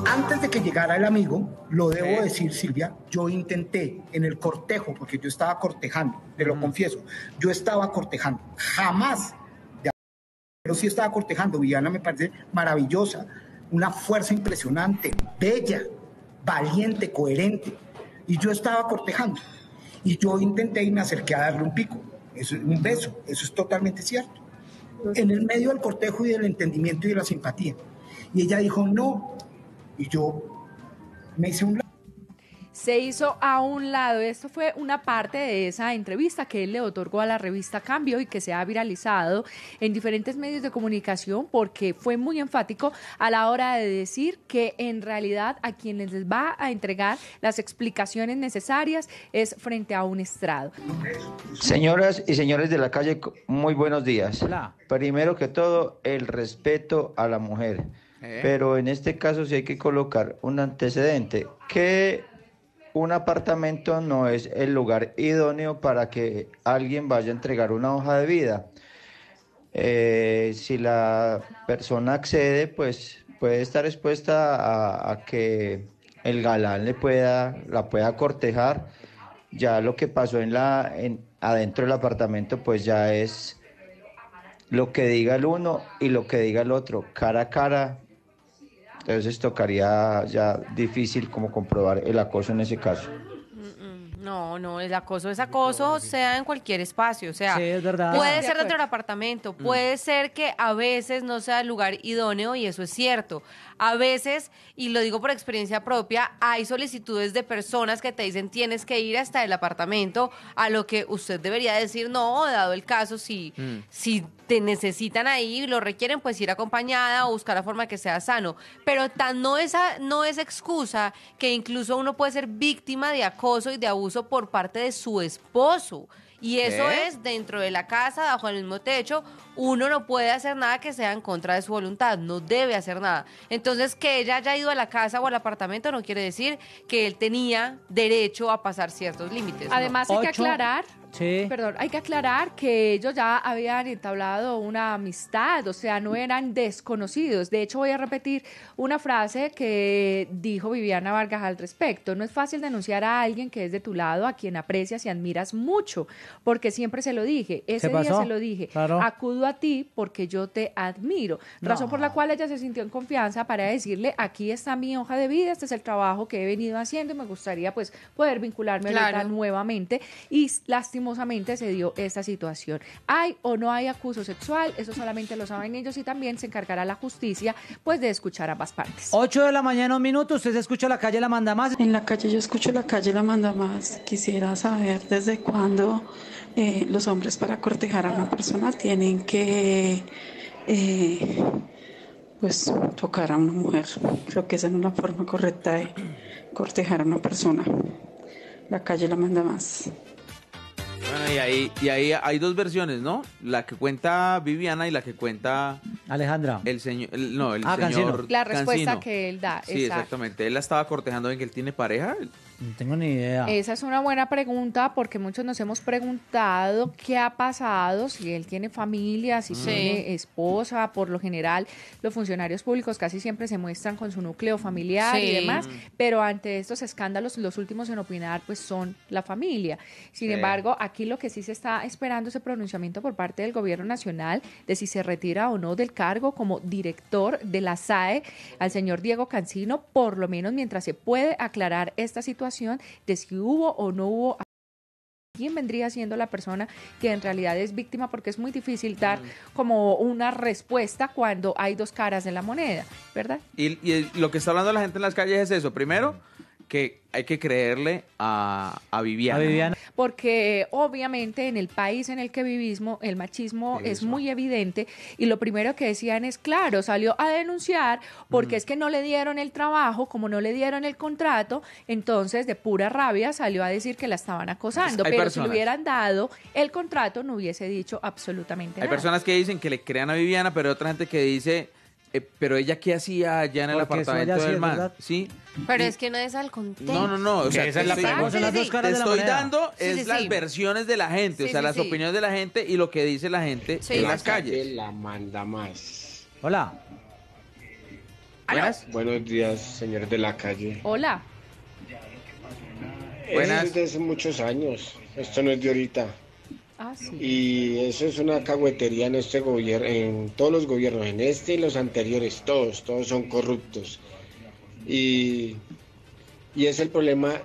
Antes de que llegara el amigo, lo debo decir, Silvia, yo intenté en el cortejo, porque yo estaba cortejando, te lo confieso, yo estaba cortejando, jamás, pero sí estaba cortejando, Villana me parece maravillosa, una fuerza impresionante, bella, valiente, coherente. Y yo estaba cortejando. Y yo intenté y me acerqué a darle un pico, eso, un beso, eso es totalmente cierto. En el medio del cortejo y del entendimiento y de la simpatía. Y ella dijo, no. Y yo me hice un se hizo a un lado. Esto fue una parte de esa entrevista que él le otorgó a la revista Cambio y que se ha viralizado en diferentes medios de comunicación porque fue muy enfático a la hora de decir que en realidad a quienes les va a entregar las explicaciones necesarias es frente a un estrado. Señoras y señores de la calle, muy buenos días. Primero que todo, el respeto a la mujer. Eh. Pero en este caso sí hay que colocar un antecedente. que un apartamento no es el lugar idóneo para que alguien vaya a entregar una hoja de vida. Eh, si la persona accede, pues puede estar expuesta a, a, que el galán le pueda, la pueda cortejar. Ya lo que pasó en la, en, adentro del apartamento, pues ya es lo que diga el uno y lo que diga el otro, cara a cara, entonces tocaría ya difícil como comprobar el acoso en ese caso. Mm, mm, no, no, el acoso es acoso, sea en cualquier espacio, o sea, puede ser dentro del apartamento, mm. puede ser que a veces no sea el lugar idóneo y eso es cierto a veces, y lo digo por experiencia propia, hay solicitudes de personas que te dicen tienes que ir hasta el apartamento, a lo que usted debería decir no, dado el caso, si, mm. si te necesitan ahí y lo requieren, pues ir acompañada o buscar la forma que sea sano. Pero tan no, esa, no es excusa que incluso uno puede ser víctima de acoso y de abuso por parte de su esposo. Y eso es dentro de la casa, bajo el mismo techo. Uno no puede hacer nada que sea en contra de su voluntad, no debe hacer nada. Entonces, que ella haya ido a la casa o al apartamento no quiere decir que él tenía derecho a pasar ciertos límites. Además, hay que aclarar Perdón, hay que aclarar que ellos ya habían entablado una amistad, o sea, no eran desconocidos. De hecho, voy a repetir una frase que dijo Viviana Vargas al respecto. No es fácil denunciar a alguien que es de tu lado, a quien aprecias y admiras mucho, porque siempre se lo dije. Ese día se lo dije. Acudo a ti porque yo te admiro. Razón por la cual ella se sintió en confianza para decirle, aquí está mi hoja de vida, este es el trabajo que he venido haciendo y me gustaría pues poder vincularme nuevamente. Y lástima lastimosamente se dio esta situación. ¿Hay o no hay acuso sexual? Eso solamente lo saben ellos y también se encargará la justicia pues de escuchar ambas partes. 8 de la mañana, un minuto, usted escucha la calle La Manda Más. En la calle yo escucho la calle La Manda Más. Quisiera saber desde cuándo eh, los hombres para cortejar a una persona tienen que... Eh, pues tocar a una mujer. Creo que es en una forma correcta de cortejar a una persona. La calle la manda más. Bueno, y ahí, y ahí hay dos versiones, ¿no? La que cuenta Viviana y la que cuenta Alejandra. El señor, no, el ah, señor La respuesta que él da. Sí, exactamente. Él la estaba cortejando en que él tiene pareja. No tengo ni idea. Esa es una buena pregunta porque muchos nos hemos preguntado qué ha pasado, si él tiene familia, si tiene esposa. Por lo general, los funcionarios públicos casi siempre se muestran con su núcleo familiar y demás, pero ante estos escándalos, los últimos en opinar pues son la familia. Sin embargo, aquí lo que sí se está esperando es el pronunciamiento por parte del gobierno nacional de si se retira o no del cargo como director de la SAE al señor Diego Cancino, por lo menos mientras se puede aclarar esta situación de si hubo o no hubo quién vendría siendo la persona que en realidad es víctima, porque es muy difícil dar como una respuesta cuando hay dos caras de la moneda, ¿verdad? y lo que está hablando la gente en las calles es eso. Primero, que hay que creerle a, Viviana. Porque obviamente en el país en el que vivimos el machismo es muy evidente y lo primero que decían es, claro, salió a denunciar porque mm. es que no le dieron el trabajo, como no le dieron el contrato, entonces de pura rabia salió a decir que la estaban acosando. pero si le hubieran dado el contrato no hubiese dicho absolutamente nada. Hay personas que dicen que le crean a Viviana, pero otra gente que dice eh, pero ella, ¿qué hacía allá en el apartamento del mar? Sí. Pero es que no es al contexto. No, no, no. esa es la te estoy, estoy dando es las versiones de la gente, o sea, las opiniones de la gente y lo que dice la gente en las calles. la manda más. Hola. Buenas. Buenos días, señor de la calle. Hola. Buenas. es desde hace muchos años. Esto no es de ahorita. Ah, y eso es una cagüetería en este gobierno, en todos los gobiernos, en este y los anteriores, todos, todos son corruptos. Y, y es el problema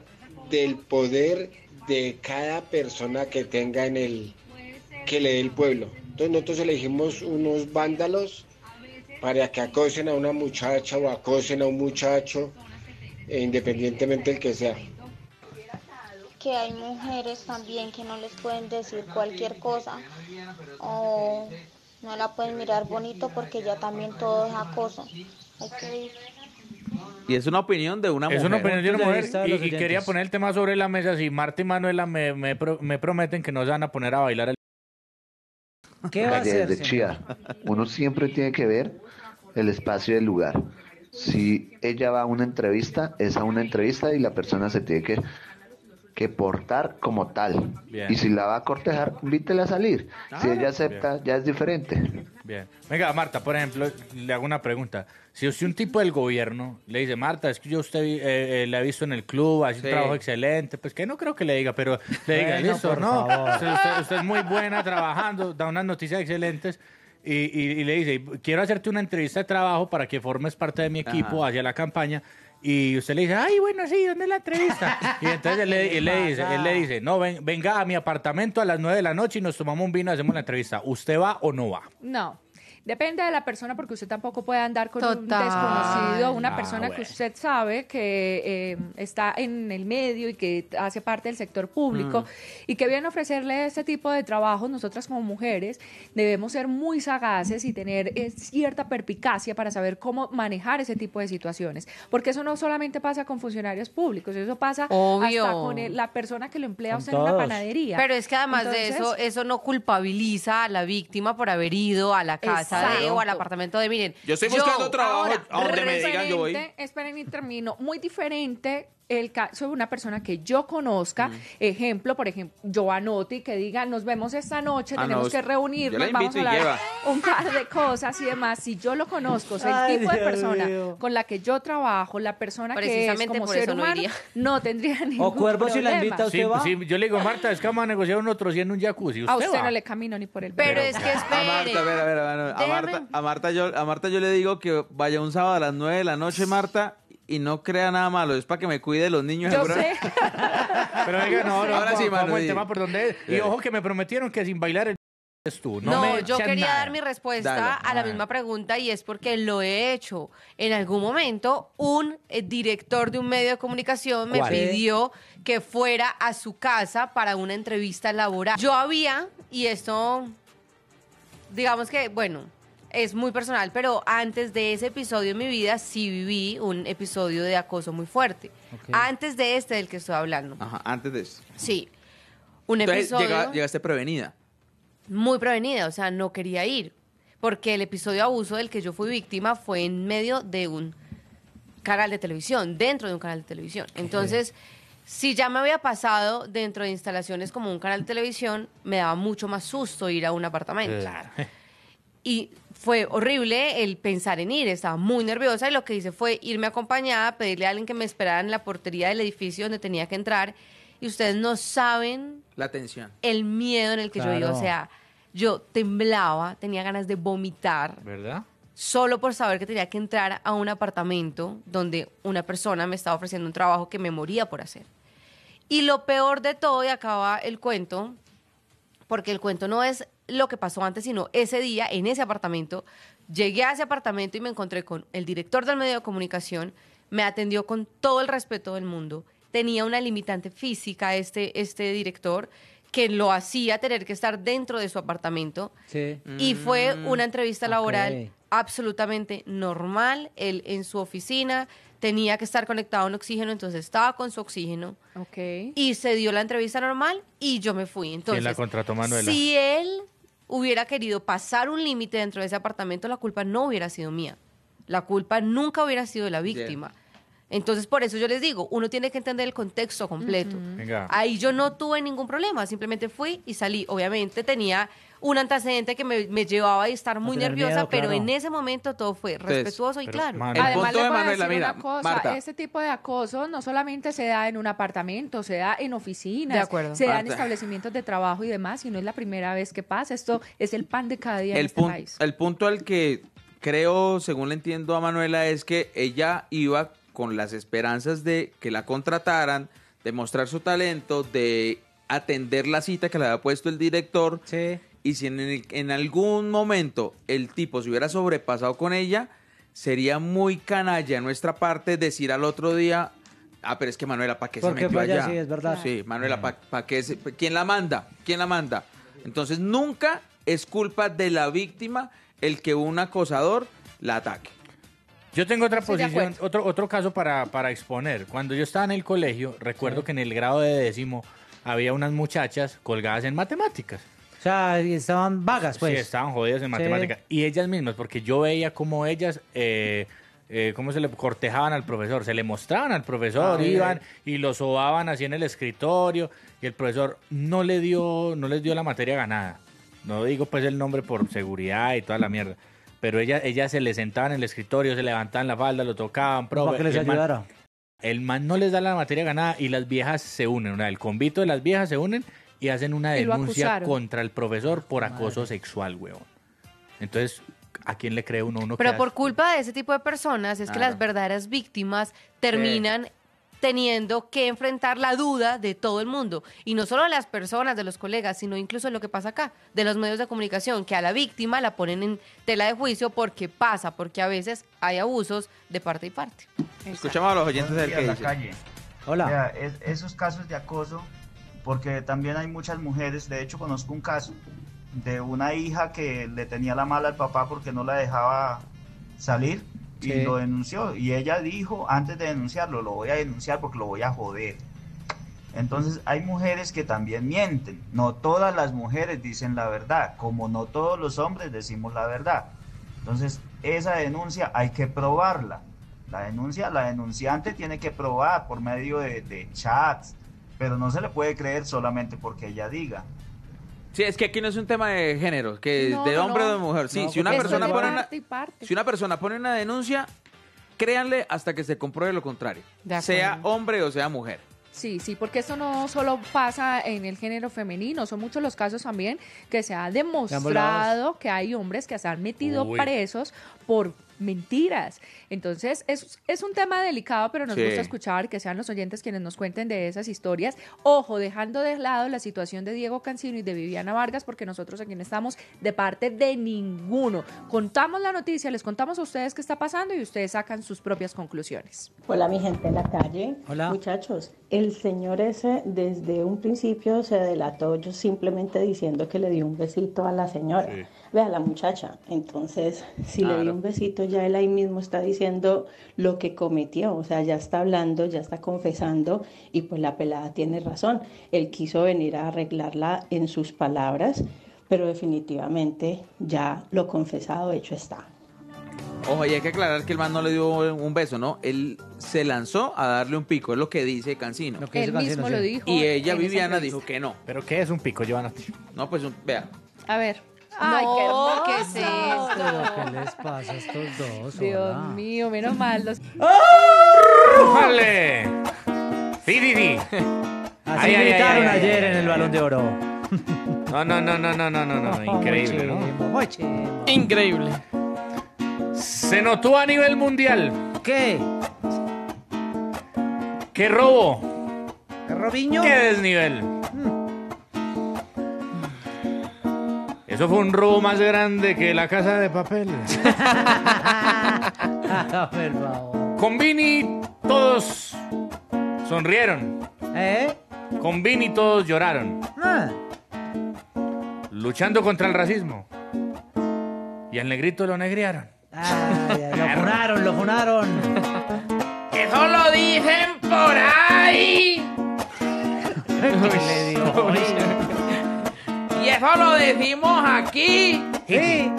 del poder de cada persona que tenga en el que le dé el pueblo. Entonces nosotros elegimos unos vándalos para que acosen a una muchacha o acosen a un muchacho, independientemente del que sea que hay mujeres también que no les pueden decir cualquier cosa o no la pueden mirar bonito porque ya también todo es acoso. Y es una opinión de una mujer. Es una opinión de una mujer. Y, quería poner el tema sobre la mesa. Si Marta y Manuela me, me, prometen que no se van a poner a bailar el... ¿Qué va a hacer, de Chía, uno siempre tiene que ver el espacio del lugar. Si ella va a una entrevista, es a una entrevista y la persona se tiene que que portar como tal. Y si la va a cortejar, invítela a salir. si ah, ella acepta, ya es diferente. Bien. Venga, Marta, por ejemplo, le hago una pregunta. Si usted un tipo del gobierno le dice, Marta, es que yo usted eh, eh, le la he visto en el club, hace un trabajo excelente, pues que no creo que le diga, pero le diga, eso, no, usted, es muy buena trabajando, da unas noticias excelentes. Y, le dice, quiero hacerte una entrevista de trabajo para que formes parte de mi equipo hacia la campaña y usted le dice, ay, bueno, sí, ¿dónde es la entrevista? Y entonces él, le, dice, él le dice, no, venga a mi apartamento a las 9 de la noche y nos tomamos un vino y hacemos la entrevista. ¿Usted va o no va? No. Depende de la persona, porque usted tampoco puede andar con un desconocido, una ah, persona que usted sabe que em, está en el medio y que hace parte del sector público mm. y que viene a ofrecerle este tipo de trabajo. Nosotras como mujeres debemos ser muy sagaces y tener eh, cierta perpicacia para saber cómo manejar ese tipo de situaciones, porque eso no solamente pasa con funcionarios públicos, eso pasa hasta con la persona que lo emplea usted en una panadería. Pero es que además de eso, eso no culpabiliza a la víctima por haber ido a la casa o al apartamento de miren. Yo estoy buscando trabajo a donde me digan yo voy. Esperen mi término. Muy diferente el caso una persona que yo conozca, mm. ejemplo, por ejemplo, Giovanotti, que diga, nos vemos esta noche, ah, tenemos que reunirnos, vamos a hablar un par de cosas y demás. Si yo lo conozco, o sea, el tipo de persona con la que yo trabajo, la persona que es como ser humano, no, no tendría ningún O Cuervo y si la invita, ¿usted va? yo le digo, Marta, es que vamos a negociar un otro 100 en un jacuzzi, ¿usted A usted no le camino ni por el Pero es que espera A Marta, a ver, a ver, a, ver, a Marta, a Marta, yo, a Marta yo le digo que vaya un sábado a las 9 de la noche, Marta, y no crea nada malo, es para que me cuide los niños. Yo sé. Pero oiga, no, ahora sí, el tema por donde es. Y ojo que me prometieron que sin bailar el es tú. No, no yo quería dar mi respuesta a la misma pregunta y es porque lo he hecho. En algún momento, un eh, director de un medio de comunicación me pidió que fuera a su casa para una entrevista laboral. Yo había, y esto, digamos que, bueno es muy personal, pero antes de ese episodio en mi vida sí viví un episodio de acoso muy fuerte. Antes de este del que estoy hablando. Ajá, antes de eso. Este. Sí. Un episodio. llegaste prevenida. Muy prevenida, o sea, no quería ir. Porque el episodio de abuso del que yo fui víctima fue en medio de un canal de televisión, dentro de un canal de televisión. Entonces, si ya me había pasado dentro de instalaciones como un canal de televisión, me daba mucho más susto ir a un apartamento. Claro y fue horrible el pensar en ir, estaba muy nerviosa y lo que hice fue irme acompañada, pedirle a alguien que me esperara en la portería del edificio donde tenía que entrar y ustedes no saben la tensión, el miedo en el que yo iba, o sea, yo temblaba, tenía ganas de vomitar, ¿verdad? Solo por saber que tenía que entrar a un apartamento donde una persona me estaba ofreciendo un trabajo que me moría por hacer. Y lo peor de todo, y acaba el cuento, porque el cuento no es lo que pasó antes, sino ese día en ese apartamento. Llegué a ese apartamento y me encontré con el director del medio de comunicación, me atendió con todo el respeto del mundo. Tenía una limitante física este, este director que lo hacía tener que estar dentro de su apartamento. Y fue mm, una entrevista laboral absolutamente normal. Él en su oficina tenía que estar conectado a un oxígeno, entonces estaba con su oxígeno. Okay. Y se dio la entrevista normal y yo me fui. Entonces, ¿Quién la contrató Manuela? Si él hubiera querido pasar un límite dentro de ese apartamento, la culpa no hubiera sido mía. La culpa nunca hubiera sido de la víctima. Entonces, por eso yo les digo, uno tiene que entender el contexto completo. Ahí yo no tuve ningún problema, simplemente fui y salí. Obviamente tenía un antecedente que me, llevaba a estar muy nerviosa, pero en ese momento todo fue respetuoso y claro. Además, de una cosa, este tipo de acoso no solamente se da en un apartamento, se da en oficinas, se da en establecimientos de trabajo y demás, y no es la primera vez que pasa. Esto es el pan de cada día el en este país. El punto al que creo, según le entiendo a Manuela, es que ella iba con las esperanzas de que la contrataran, de mostrar su talento, de atender la cita que le había puesto el director. Sí. Y si en, algún momento el tipo se hubiera sobrepasado con ella, sería muy canalla en nuestra parte decir al otro día, Ah, pero es que Manuela, ¿para qué se metió allá? Sí, es verdad. Sí, Manuela, ¿para ¿Quién la manda? ¿Quién la manda? Entonces, nunca es culpa de la víctima el que un acosador la ataque. Yo tengo otra posición, otro, otro caso para, exponer. Cuando yo estaba en el colegio, recuerdo que en el grado de décimo había unas muchachas colgadas en matemáticas. O sea, estaban vagas, pues. Sí, estaban jodidas en matemáticas. Y ellas mismas, porque yo veía cómo ellas... Eh, eh, ¿cómo se le cortejaban al profesor? Se le mostraban al profesor, ah, iban y lo sobaban así en el escritorio y el profesor no le dio, no les dio la materia ganada. No digo pues el nombre por seguridad y toda la mierda pero ella, ella se le sentaban en el escritorio, se levantaban la falda, lo tocaban, profe. Para que les ayudara. el man no les da la materia ganada y las viejas se unen, una, el convito de las viejas se unen y hacen una denuncia contra el profesor por acoso sexual, weón. Entonces, ¿a quién le cree uno? uno Pero por culpa de ese tipo de personas es que las verdaderas víctimas terminan teniendo que enfrentar la duda de todo el mundo, y no solo de las personas, de los colegas, sino incluso de lo que pasa acá, de los medios de comunicación, que a la víctima la ponen en tela de juicio porque pasa, porque a veces hay abusos de parte y parte. Escuchamos a los oyentes del que la calle. Hola. esos casos de acoso, porque también hay muchas mujeres, de hecho conozco un caso de una hija que le tenía la mala al papá porque no la dejaba salir y lo denunció. Y ella dijo, antes de denunciarlo, lo voy a denunciar porque lo voy a joder. Entonces hay mujeres que también mienten. No todas las mujeres dicen la verdad, como no todos los hombres decimos la verdad. Entonces esa denuncia hay que probarla. La denuncia, la denunciante tiene que probar por medio de chats, pero no se le puede creer solamente porque ella diga. Sí, es que aquí no es un tema de género, que de hombre o de mujer. Sí, si una persona pone una, si una persona pone una denuncia, créanle hasta que se compruebe lo contrario, sea hombre o sea mujer. Sí, sí, porque eso no solo pasa en el género femenino, son muchos los casos también que se ha demostrado que hay hombres que se han metido presos por mentiras. Entonces, es, es un tema delicado, pero nos gusta escuchar que sean los oyentes quienes nos cuenten de esas historias. Ojo, dejando de lado la situación de Diego Cancino y de Viviana Vargas, porque nosotros aquí no estamos de parte de ninguno. Contamos la noticia, les contamos a ustedes qué está pasando y ustedes sacan sus propias conclusiones. Hola, mi gente en la calle. Hola. Muchachos, el señor ese desde un principio se delató yo simplemente diciendo que le dio un besito a la señora. Vea la muchacha. Entonces, si le dio un besito, ya él ahí mismo está diciendo lo que cometió, o sea, ya está hablando, ya está confesando y pues la pelada tiene razón. Él quiso venir a arreglarla en sus palabras, pero definitivamente ya lo confesado hecho está. Oye, hay que aclarar que el man no le dio un beso, ¿no? Él se lanzó a darle un pico, es lo que dice Cancino. mismo lo dijo. Y ella, Viviana, dijo que no. ¿Pero qué es un pico, Giovanna? No, pues, un, vea. A ver. Ay, qué hermoso. ¿qué es esto? ¿Qué les pasa a estos dos? Dios mío, menos mal. Los... ¡Vale! Sí, Así gritaron ayer en el Balón de Oro. No, no, no, no, no, no, no, no. Increíble, ¿no? Increíble. Se notó a nivel mundial. ¿Qué? ¿Qué robo? ¿Qué robiño? ¿Qué desnivel? Eso fue un robo más grande que la casa de papel. Ah, Con Vini todos sonrieron. ¿Eh? Con Vini todos lloraron. Ah. Luchando contra el racismo. Y al negrito lo negriaron. lo funaron, lo funaron. que solo dicen por ahí. ¿Qué le digo? Y eso lo decimos aquí. Sí.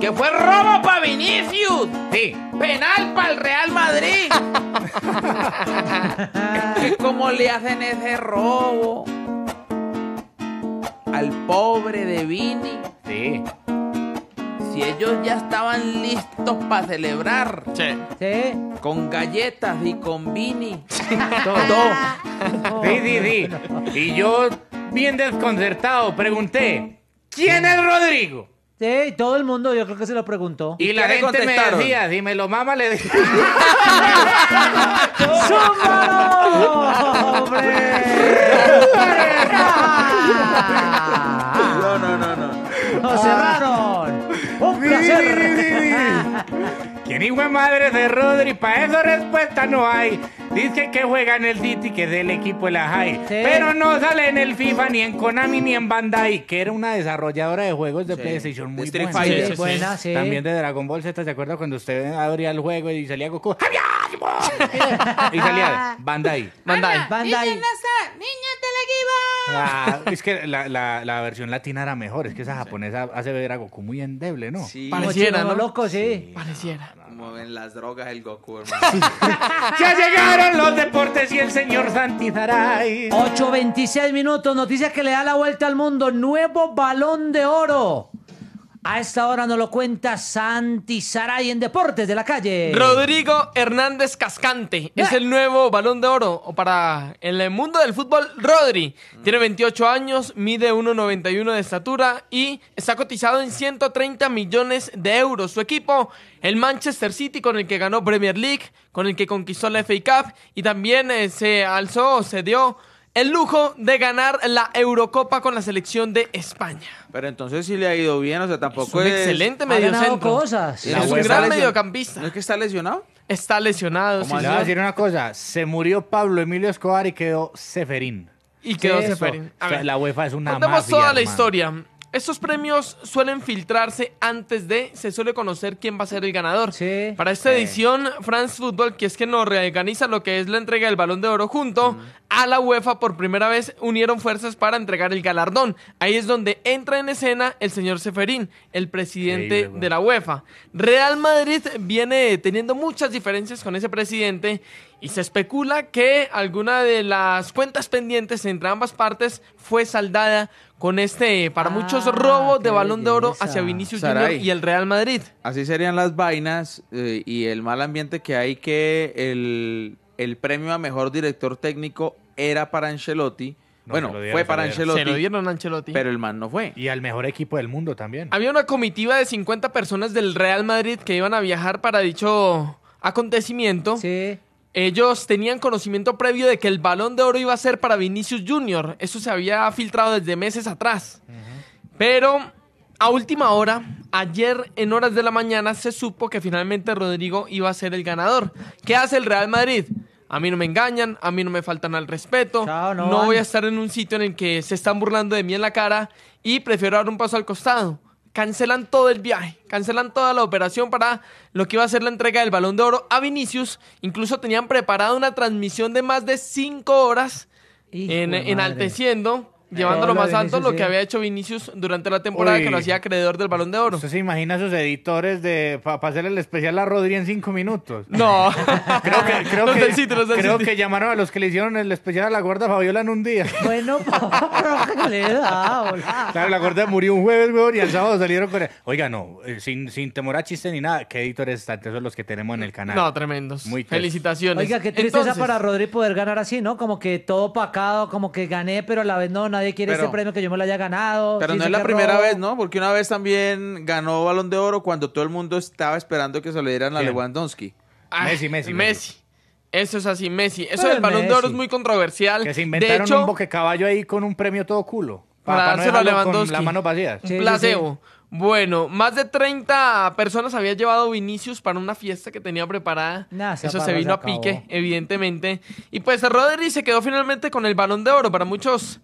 Que fue robo para Vinicius. Sí. Penal para el Real Madrid. cómo le hacen ese robo al pobre de Vini. Sí. Si ellos ya estaban listos para celebrar. Sí. sí. Con galletas y con Vini. Todo. Sí, sí, sí. Y yo bien desconcertado, pregunté, ¿quién es Rodrigo? Sí, todo el mundo yo creo que se lo preguntó. Y, la gente me decía, dime, lo mama, le dije... ¡Súmbalo, no, no, no! ¡Nos cerraron! ¡Un placer! ¿Quién hijo madre de Rodri? Para eso respuesta no hay. Dice que juega en el City, que es del equipo de la Pero no sale en el FIFA, ni en Konami, ni en Bandai, que era una desarrolladora de juegos de PlayStation muy buena. También de Dragon Ball Z, ¿se acuerda cuando usted abría el juego y salía Goku? y salía Bandai. Bandai. Bandai. Ah, Niños del equipo ah, es que la, versión latina era mejor, es que esa japonesa hace ver a Goku muy endeble, ¿no? Sí. Pareciera, ¿no? loco, sí. Pareciera. Como las drogas el Goku, ya llegaron los deportes y el señor Santizaray. 8.26 minutos, Noticia que le da la vuelta al mundo. Nuevo balón de oro. A esta hora nos lo cuenta Santi Saray en Deportes de la Calle. Rodrigo Hernández Cascante es el nuevo balón de oro para el mundo del fútbol. Rodri tiene 28 años, mide 1,91 de estatura y está cotizado en 130 millones de euros. Su equipo, el Manchester City, con el que ganó Premier League, con el que conquistó la FA Cup y también eh, se alzó, se dio el lujo de ganar la Eurocopa con la selección de España. Pero entonces si le ha ido bien, o sea, tampoco es... Un excelente mediocentro. cosas. Es un gran mediocampista. ¿No es que está lesionado? Está lesionado. Como sí, a decir una cosa, se murió Pablo Emilio Escobar y quedó Seferín. Y quedó Seferín. la UEFA es una Contemos mafia, toda la historia. Estos premios suelen filtrarse antes de, se suele conocer quién va a ser el ganador. Para esta edición, France Football, que es que nos reorganiza lo que es la entrega del balón de oro junto a la UEFA por primera vez, unieron fuerzas para entregar el galardón. Ahí es donde entra en escena el señor Seferín, el presidente de la UEFA. Real Madrid viene teniendo muchas diferencias con ese presidente y se especula que alguna de las cuentas pendientes entre ambas partes fue saldada con este, para ah, muchos, robo de balón de oro hacia Vinicius Junior y el Real Madrid. Así serían las vainas eh, y el mal ambiente que hay que el, premio a mejor director técnico era para Ancelotti. bueno, fue para Ancelotti. Pero el man no fue. Y al mejor equipo del mundo también. Había una comitiva de 50 personas del Real Madrid que iban a viajar para dicho acontecimiento. Sí. Ellos tenían conocimiento previo de que el balón de oro iba a ser para Vinicius Jr. Eso se había filtrado desde meses atrás. Pero a última hora, ayer en horas de la mañana, se supo que finalmente Rodrigo iba a ser el ganador. ¿Qué hace el Real Madrid? A mí no me engañan, a mí no me faltan al respeto. no voy a estar en un sitio en el que se están burlando de mí en la cara y prefiero dar un paso al costado cancelan todo el viaje, cancelan toda la operación para lo que iba a ser la entrega del balón de oro a Vinicius. Incluso tenían preparada una transmisión de más de cinco horas en, enalteciendo Llevándolo más alto lo que había hecho Vinicius durante la temporada que lo hacía acreedor del Balón de Oro. ¿Usted se imagina a sus editores de para hacer el especial a Rodri en cinco minutos? No. creo que, creo que, creo que llamaron a los que le hicieron el especial a la guarda Fabiola en un día. Bueno, pero le da, Claro, la guarda murió un jueves, weón, y el sábado salieron con... Oiga, no, eh, sin, temor a chiste ni nada, ¿qué editores Esos son los que tenemos en el canal? No, tremendos. Muy Felicitaciones. Oiga, qué tristeza para Rodri poder ganar así, ¿no? Como que todo pacado, como que gané, pero a la vez no, nadie quiere ese premio que yo me lo haya ganado. Pero no es la primera vez, ¿no? Porque una vez también ganó Balón de Oro cuando todo el mundo estaba esperando que se le dieran a Lewandowski. Ah, Messi, Messi, Messi. Eso es así, Messi. Eso pues del Balón de Oro es muy controversial. Que se inventaron de hecho, un ahí con un premio todo culo. Para, darse la a Lewandowski. Con las manos vacías. placebo. Bueno, más de 30 personas había llevado Vinicius para una fiesta que tenía preparada. Eso se vino a pique, evidentemente. Y pues Rodri se quedó finalmente con el balón de oro. Para muchos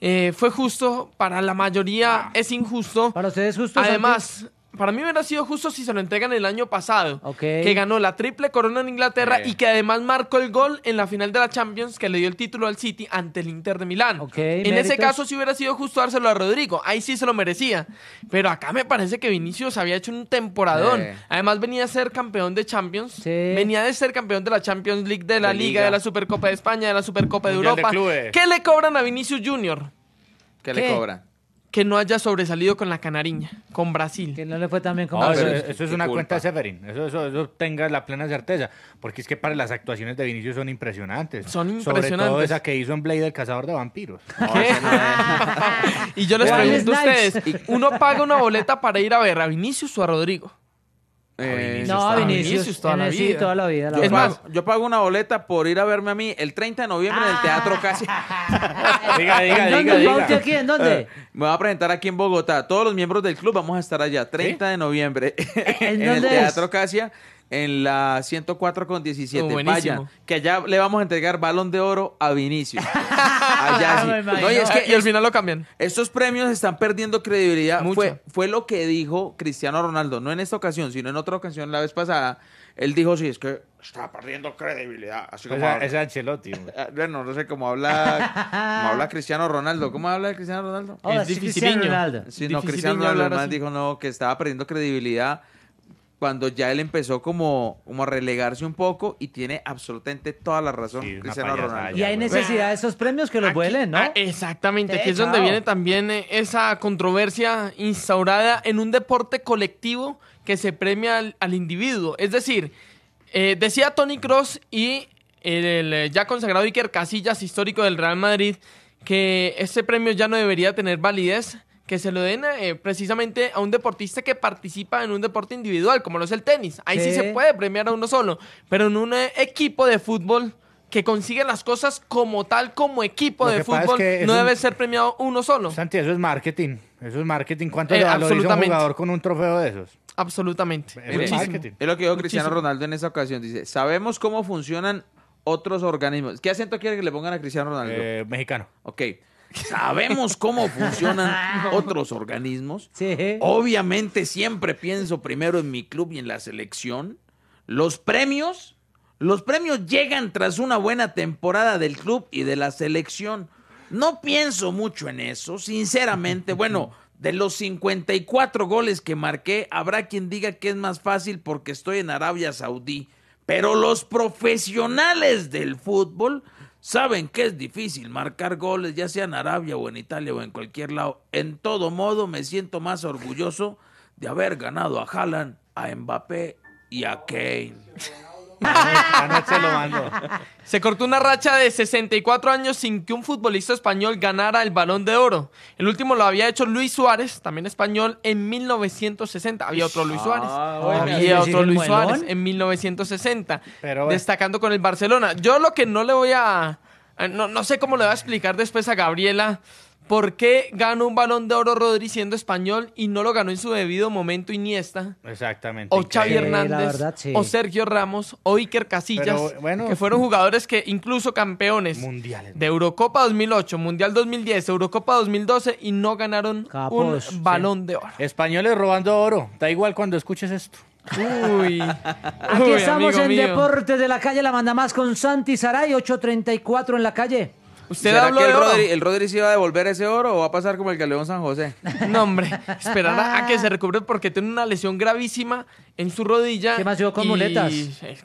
eh, fue justo, para la mayoría ah. es injusto. Para ustedes es justo. Además, para mí hubiera sido justo si se lo entregan el año pasado. Que ganó la triple corona en Inglaterra y que además marcó el gol en la final de la Champions que le dio el título al City ante el Inter de Milán. en ese caso sí hubiera sido justo dárselo a Rodrigo. Ahí sí se lo merecía. Pero acá me parece que Vinicius había hecho un temporadón. Además venía a ser campeón de Champions. Venía de ser campeón de la Champions League, de la, Liga, de la Supercopa de España, de la Supercopa de Europa. ¿Qué le cobran a Vinicius Junior? ¿Qué, le cobra? que no haya sobresalido con la canariña, con Brasil. Que no le fue también. con ah, Eso, es una cuenta de Severin. Eso, eso, tenga la plena certeza. Porque es que para las actuaciones de Vinicius son impresionantes. Son impresionantes. Sobre todo esa que hizo en Blade, el cazador de vampiros. ¿Qué? y yo les pregunto a ustedes: ¿uno paga una boleta para ir a ver a Vinicius o a Rodrigo? Eh, no, Vinicius, toda la vida. Es más, yo pago una boleta por ir a verme a mí el 30 de noviembre en el Teatro ah. Casia Diga, diga, dónde? diga, ¿En dónde? Me voy a presentar aquí en Bogotá. Todos los miembros del club vamos a estar allá, 30 de noviembre, en, el Teatro Casia en la 104 con 17. que allá le vamos a entregar balón de oro a Vinicius. y, al final lo cambian. Estos premios están perdiendo credibilidad. Fue, lo que dijo Cristiano Ronaldo, no en esta ocasión, sino en otra ocasión la vez pasada. Él dijo, sí, es que está perdiendo credibilidad. Así pues es, Ancelotti. Ah, bueno, no sé cómo habla, habla Cristiano Ronaldo. ¿Cómo habla Cristiano Ronaldo? Oh, es, difícil Cristiano Ronaldo. no, Cristiano Ronaldo dijo no, que estaba perdiendo credibilidad cuando ya él empezó como, como a relegarse un poco y tiene absolutamente toda la razón Cristiano Ronaldo. Y hay necesidad de esos premios que los vuelen, ¿no? Ah, exactamente, que es donde viene también eh, esa controversia instaurada en un deporte colectivo que se premia al, individuo. Es decir, eh, decía Tony Cross y el, el, eh, ya consagrado Iker Casillas, histórico del Real Madrid, que este premio ya no debería tener validez que se lo den eh, precisamente a un deportista que participa en un deporte individual, como lo es el tenis. Ahí sí, se puede premiar a uno solo, pero en un eh, equipo de fútbol que consigue las cosas como tal, como equipo de fútbol, no debe ser premiado uno solo. Santi, eso es marketing. Eso es marketing. ¿Cuánto eh, un jugador con un trofeo de esos? Absolutamente. Es, es lo que dijo Cristiano Ronaldo en esa ocasión. Dice, sabemos cómo funcionan otros organismos. ¿Qué acento quiere que le pongan a Cristiano Ronaldo? Eh, mexicano. Ok. Sabemos cómo funcionan otros organismos. Obviamente siempre pienso primero en mi club y en la selección. Los premios, los premios llegan tras una buena temporada del club y de la selección. No pienso mucho en eso, sinceramente. Bueno, de los 54 goles que marqué, habrá quien diga que es más fácil porque estoy en Arabia Saudí. Pero los profesionales del fútbol Saben que es difícil marcar goles, ya sea en Arabia o en Italia o en cualquier lado. En todo modo, me siento más orgulloso de haber ganado a Haaland, a Mbappé y a Kane. Se cortó una racha de 64 años sin que un futbolista español ganara el Balón de Oro. El último lo había hecho Luis Suárez, también español, en 1960. Había otro Luis ah, Suárez. había otro Luis Suárez en 1960. destacando con el Barcelona. Yo lo que no le voy a... No, no sé cómo le voy a explicar después a Gabriela ¿Por qué ganó un balón de oro Rodri siendo español y no lo ganó en su debido momento Iniesta? Exactamente. O Xavi Hernández, o Sergio Ramos, o Iker Casillas, que fueron jugadores que incluso campeones mundiales. de Eurocopa 2008, Mundial 2010, Eurocopa 2012 y no ganaron un balón de oro. Españoles robando oro, da igual cuando escuches esto. Uy. Aquí estamos en Deportes de la Calle, la manda más con Santi Saray, 834 en la calle. ¿Usted ¿Será que el Rodríguez iba Rodri, el a devolver ese oro o va a pasar como el Galeón San José? No, hombre, Esperará a, que se ah. recupere porque tiene una lesión gravísima en su rodilla. ¿Qué más llevó con muletas?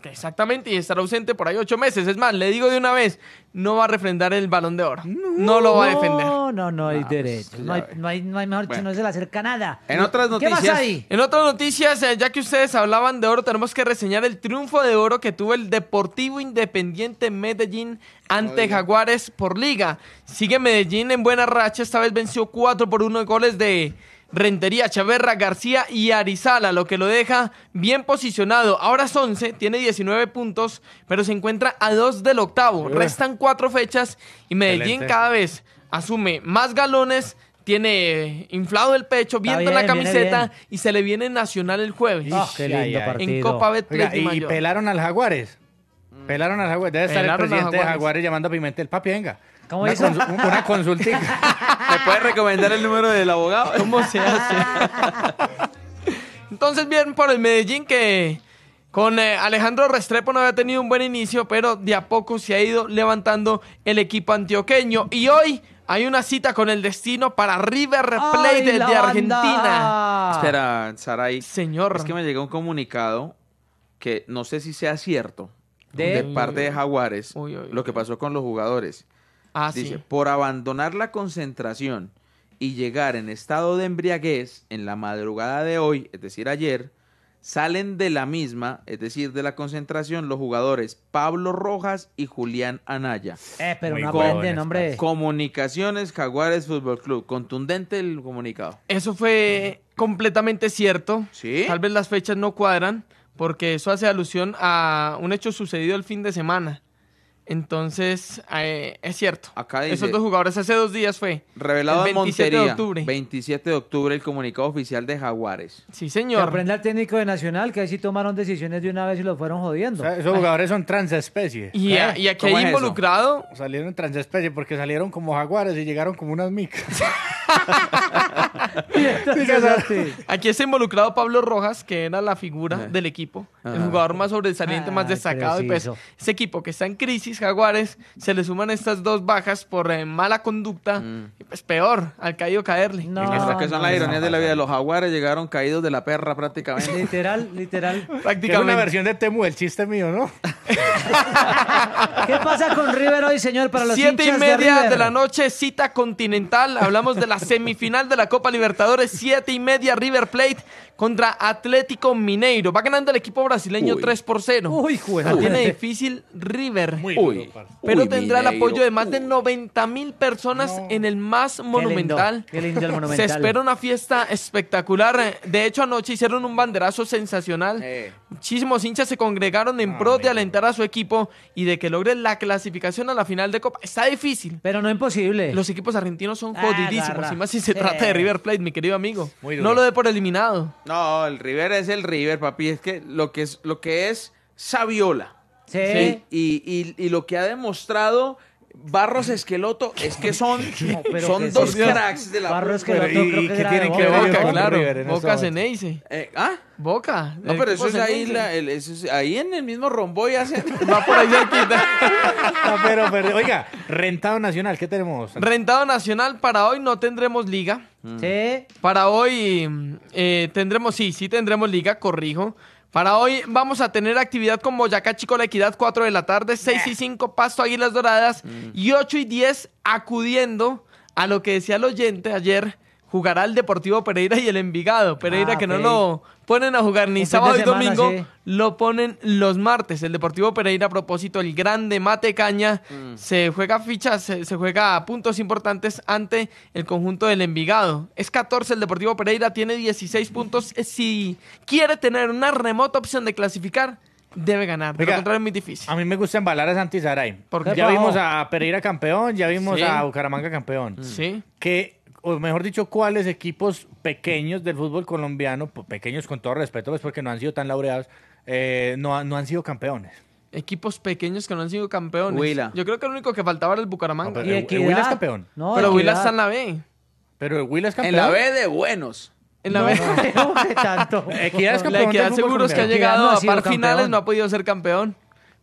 Exactamente, y estará ausente por ahí ocho meses. Es más, le digo de una vez, no va a refrendar el balón de oro. No, lo va a defender. No, no, no hay ah, pues, derecho. No hay, mejor no se le acerca nada. En otras noticias. ¿Qué más hay? En otras noticias, eh, ya que ustedes hablaban de oro, tenemos que reseñar el triunfo de oro que tuvo el Deportivo Independiente Medellín ante Jaguares por liga. Sigue Medellín en buena racha, esta vez venció 4 por 1 de goles de Rentería, Chaverra, García y Arizala, lo que lo deja bien posicionado. Ahora es 11, tiene 19 puntos, pero se encuentra a 2 del octavo. Restan 4 fechas y Medellín cada vez asume más galones, tiene inflado el pecho, viendo la camiseta y se le viene Nacional el jueves. Oh, en Copa y pelaron al Jaguares. Debe estar el presidente de Jaguar llamando a Pimentel. Papi, venga. ¿Cómo una, una ¿Me puede recomendar el número del abogado? ¿Cómo se hace? Entonces, bien por el Medellín que con eh, Alejandro Restrepo no había tenido un buen inicio, pero de a poco se ha ido levantando el equipo antioqueño. Y hoy hay una cita con el destino para River Plate del de, Argentina. Espera, Saray. Señor. Es que me llegó un comunicado que no sé si sea cierto de, parte de Jaguares, lo que pasó con los jugadores. Ah, Dice, por abandonar la concentración y llegar en estado de embriaguez en la madrugada de hoy, es decir, ayer, salen de la misma, es decir, de la concentración, los jugadores Pablo Rojas y Julián Anaya. Eh, pero no Comunicaciones Jaguares Fútbol Club. Contundente el comunicado. Eso fue completamente cierto. Sí. Tal vez las fechas no cuadran porque eso hace alusión a un hecho sucedido el fin de semana. Entonces, eh, es cierto. Acá Esos dos jugadores hace dos días fue. Revelado el 27 en Montería, de octubre. 27 de octubre, el comunicado oficial de Jaguares. Sí, señor. Que aprenda al técnico de Nacional, que ahí sí tomaron decisiones de una vez y lo fueron jodiendo. esos jugadores son transespecie. Y, y aquí hay involucrado. salieron Salieron transespecie porque salieron como jaguares y llegaron como unas micas. Aquí está involucrado Pablo Rojas, que era la figura ah. del equipo, el ah. jugador más sobresaliente, más destacado. Y pues, ese equipo que está en crisis, Jaguares, se le suman estas dos bajas por eh, mala conducta, mm. y pues peor, al caído caerle. No, estas que son las ironías de la vida. de Los Jaguares llegaron caídos de la perra prácticamente. Literal, literal. Prácticamente. Es una versión de Temu, el chiste mío, ¿no? ¿Qué pasa con River hoy, señor, para los Siete y media de, la noche, cita continental. Hablamos de la semifinal de la Copa Libertadores Libertadores, 7 y media River Plate contra Atlético Mineiro. Va ganando el equipo brasileño 3 por 0. Uy, juega. Tiene difícil River. Uy. Pero tendrá el apoyo de más de 90 mil personas en el más monumental. Qué lindo. el monumental. Se espera una fiesta espectacular. De hecho, anoche hicieron un banderazo sensacional. Muchísimos eh. hinchas se congregaron en ah, pro de alentar a su equipo y de que logre la clasificación a la final de Copa. Está difícil. Pero no imposible. Los equipos argentinos son ah, jodidísimos. y más si se trata de River Plate, mi querido amigo. No lo dé por eliminado. No. No, el River es el River, papi. Es que lo que es, lo que es Saviola. Sí. Y, y, y lo que ha demostrado Barros Esqueloto, es que son, dos cracks de la Barros Esqueloto, y que tienen que claro. en Boca eh, ¿Ah? Boca. No, pero eso es, ahí eso ahí en el mismo y hace. va por ahí quita no, pero, oiga, rentado nacional, ¿qué tenemos? Rentado nacional, para hoy no tendremos liga. Mm. Sí. Para hoy eh, tendremos, sí, sí tendremos liga, corrijo. Para hoy vamos a tener actividad con Boyacá Chico La Equidad, 4 de la tarde, 6 y 5 Pasto Águilas Doradas mm. y 8 y 10 acudiendo a lo que decía el oyente ayer, jugará el Deportivo Pereira y el Envigado. Pereira ah, que no lo ponen a jugar ni sábado y domingo, lo ponen los martes. El Deportivo Pereira, a propósito, el grande mate caña, mm. se juega fichas, se, juega puntos importantes ante el conjunto del Envigado. Es 14, el Deportivo Pereira tiene 16 puntos. Eh, si quiere tener una remota opción de clasificar, debe ganar. Pero contrario es muy difícil. A mí me gusta embalar a Santi Saray. Porque ya vimos a Pereira campeón, ya vimos a Bucaramanga campeón. Sí. Que o mejor dicho, cuáles equipos pequeños del fútbol colombiano, pues, pequeños con todo respeto, pues porque no han sido tan laureados, eh, no, no han sido campeones? equipos pequeños que no han sido campeones. Huila. Yo creo que lo único que faltaba era el Bucaramanga. pero, eh, eh, Huila es campeón. pero Huila está en la B. Pero Huila es campeón. En la B de buenos. En la B. No, tanto. que ha llegado a par finales no ha podido ser campeón.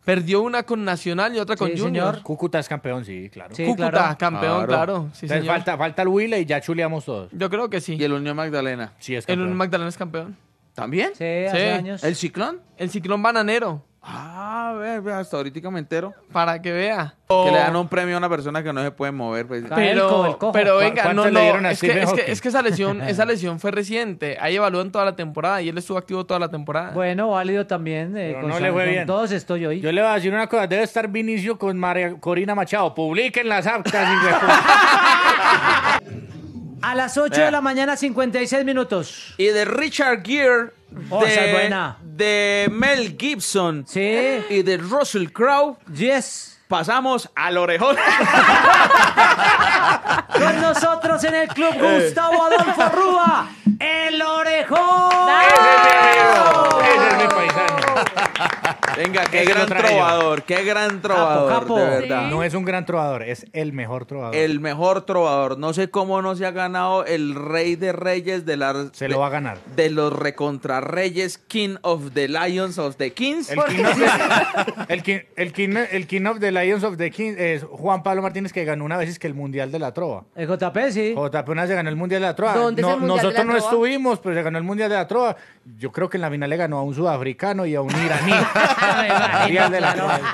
Perdió una con Nacional y otra con Junior. Cúcuta es campeón, sí, claro. Cúcuta, campeón, claro. falta, falta el Huila y ya chuleamos todos. Yo creo que sí. Y el Unión Magdalena. Sí, es campeón. El Unión Magdalena es campeón. ¿También? Sí, hace años. ¿El Ciclón? El Ciclón Bananero. Ah, ver, hasta ahorita me entero. Para que vea. Que le dan un premio a una persona que no se puede mover. Pues. Pero, pero venga, no, Es que, es, que, esa lesión, esa lesión fue reciente. Ahí en toda la temporada y él estuvo activo toda la temporada. Bueno, válido también. Eh, Todos estoy Yo le voy a decir una cosa. Debe estar Vinicio con María Corina Machado. Publiquen las aptas. A las 8 de la mañana, 56 minutos. Y de Richard Gere, oh, de, de, Mel Gibson ¿Sí? y de Russell Crowe. Yes. Pasamos al orejón. Con nosotros en el club eh. Gustavo Adolfo Rúa, el orejón. ¡Ese es mi paisano! Venga, qué gran trovador, qué gran trovador, de verdad. No es un gran trovador, es el mejor trovador. El mejor trovador. No sé cómo no se ha ganado el rey de reyes de la... Se lo va a ganar. De los recontrarreyes, King of the Lions of the Kings. El King of, el el king, of the Lions of the Kings es Juan Pablo Martínez que ganó una vez que el Mundial de la Trova. El JP, sí. JP una vez se ganó el Mundial de la Trova. nosotros no estuvimos, pero se ganó el Mundial de la Trova. Yo creo que en la final le ganó a un sudafricano y a un iraní.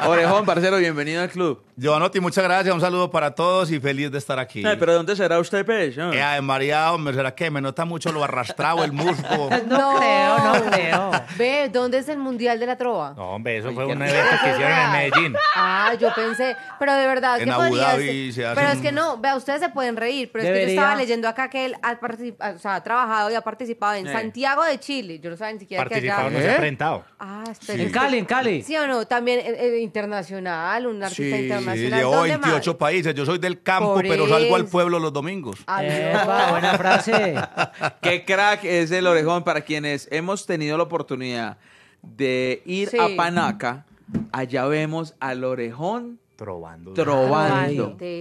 Orejón, parcero, bienvenido al club. Giovanotti, muchas gracias, un saludo para todos y feliz de estar aquí. pero ¿dónde será usted, Pérez? Ya, en María, hombre, ¿será que me nota mucho lo arrastrado, el musgo? no, no, creo, no creo. Ve, ¿dónde es el Mundial de la Trova? No, hombre, eso fue un evento que hicieron en Medellín. Ah, yo pensé, pero de verdad, ¿qué Abu Pero es que no, vea, ustedes se pueden reír, pero es que yo estaba leyendo acá que él ha, o sea, ha trabajado y ha participado en Santiago de Chile. Yo no sabía ni siquiera que allá... no se ha enfrentado. ¿Eh? Ah, espera. En Cali, en Cali. Sí o no, también eh, eh, internacional, un artista internacional. Sí, llevo 28 países. Yo soy del campo, pero salgo al pueblo los domingos. buena frase. Qué crack es el orejón para quienes hemos tenido la oportunidad de ir a Panaca. Allá vemos al orejón Trovando.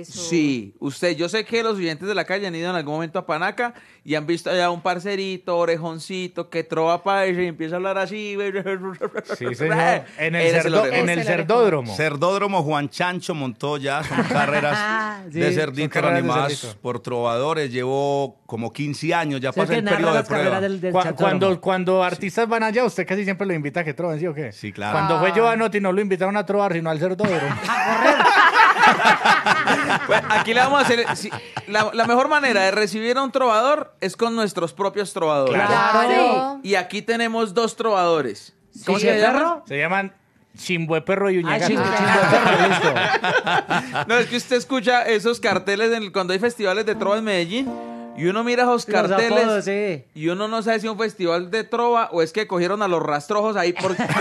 sí, usted, yo sé que los oyentes de la calle han ido en algún momento a Panaca y han visto allá un parcerito, orejoncito, que trova para y empieza a hablar así. Sí, señor. En el, en el cerdódromo. Cerdódromo Juan Chancho Montó ya son ah, carreras de cerditos animadas por trovadores. Llevó como 15 años, ya pasa el periodo de prueba. cuando, cuando, artistas van allá, usted casi siempre lo invita a que trove, ¿sí o qué? Sí, claro. Cuando fue ah. Giovanotti no lo invitaron a trovar, sino al cerdódromo. Pues, aquí le vamos a hacer. la, mejor manera de recibir a un trovador es con nuestros propios trovadores. Y aquí tenemos dos trovadores. ¿Cómo se llama? Se llaman Chimbue Perro y Uñaga. Ah, no, es que usted escucha esos carteles cuando hay festivales de trova en Medellín y uno mira esos carteles y uno no sabe si es un festival de trova o es que cogieron a los rastrojos ahí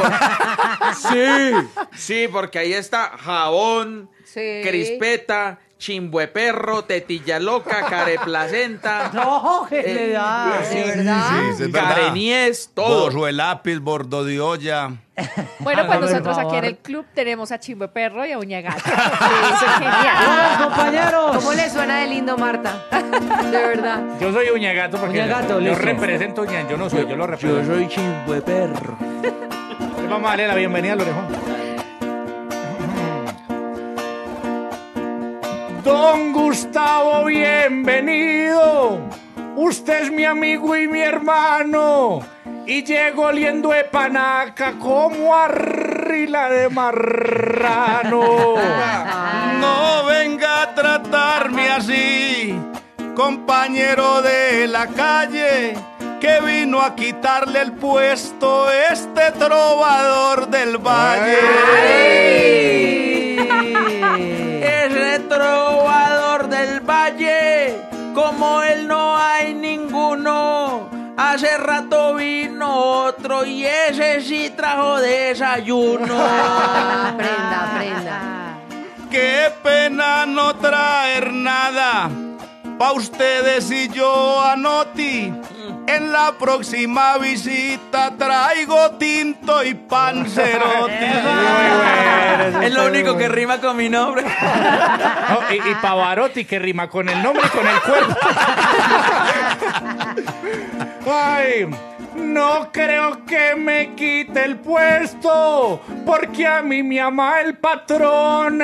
sí, sí, porque ahí está jabón, Crispeta, Crispeta, Chimbueperro, Tetilla Loca, Careplacenta. No, que le eh, da. Sí, verdad? Sí, todo. Borro el lápiz, bordo de olla. Bueno, pues nosotros aquí en el club tenemos a Chimbueperro y a Uñagata. eso es genial. compañeros! ¿Cómo le suena de lindo, Marta? De verdad. Yo soy Uñagato porque yo, represento Uñan, yo no soy, yo lo represento. Yo soy Chimbueperro. Vamos a la bienvenida al orejón. Don Gustavo, bienvenido. Usted es mi amigo y mi hermano. Y llego oliendo de panaca como arrila de marrano. No venga a tratarme así, compañero de la calle, que vino a quitarle el puesto este trovador del valle. Como él no hay ninguno. Hace rato vino otro y ese sí trajo desayuno. prenda, prenda. Qué pena no traer nada Pa' ustedes y yo anoti. En la próxima visita traigo tinto y panzerotti. es lo único que rima con mi nombre. y, y, Pavarotti que rima con el nombre y con el cuerpo. Ay. No creo que me quite el puesto, porque a mí me ama el patrón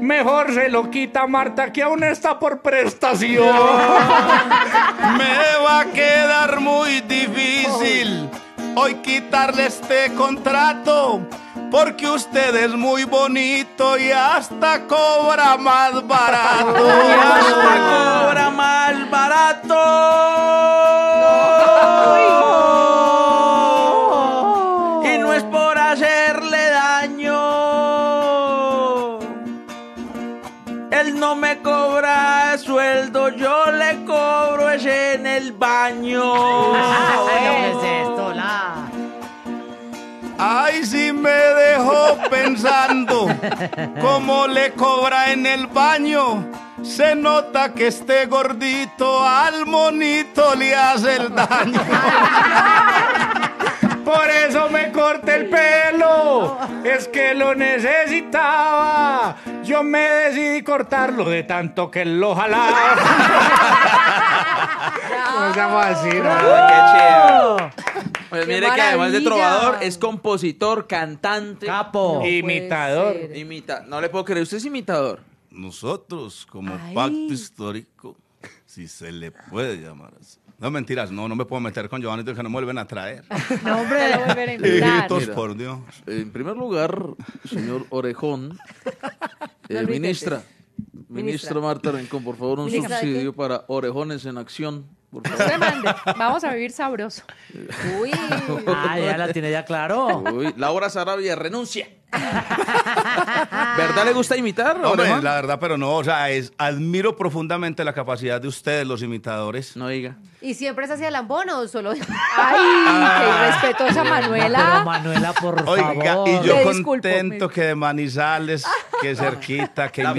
mejor se lo quita Marta que aún está por prestación. me va a quedar muy difícil hoy quitarle este contrato porque usted es muy bonito y hasta cobra más barato. hasta cobra más barato. baño. Ay, esto, la? Ay, si me dejó pensando cómo le cobra en el baño. Se nota que este gordito al monito le hace el daño. por eso me corté el pelo. Es que lo necesitaba. Yo me decidí cortarlo de tanto que lo jalaba. ¿Cómo se llama así? Ah, ¡Qué chévere! Pues mire que además de trovador es compositor, cantante, capo, imitador, imita. No le puedo creer, usted es imitador. Nosotros como pacto histórico, si se le puede llamar así. No, mentiras, no, no me puedo meter con Giovanni que no me vuelven a traer. No, hombre, lo vuelven a invitar. por Dios. En primer lugar, señor Orejón, eh, ministra, ministra Marta Rincón, por favor, un subsidio para Orejones en Acción. Vamos a vivir sabroso. Uy. Ah, ya la tiene ya claro. Uy. Laura Sarabia, renuncia. ¿Verdad le gusta imitar? la verdad, pero no, o sea, es, admiro profundamente la capacidad de ustedes, los imitadores. No diga. ¿Y siempre es hacia Lambón o solo? ¡Ay! ¡Qué ah. irrespetuosa Manuela! Pero Manuela, por favor. y yo contento pues. que de Manizales, que cerquita, que la,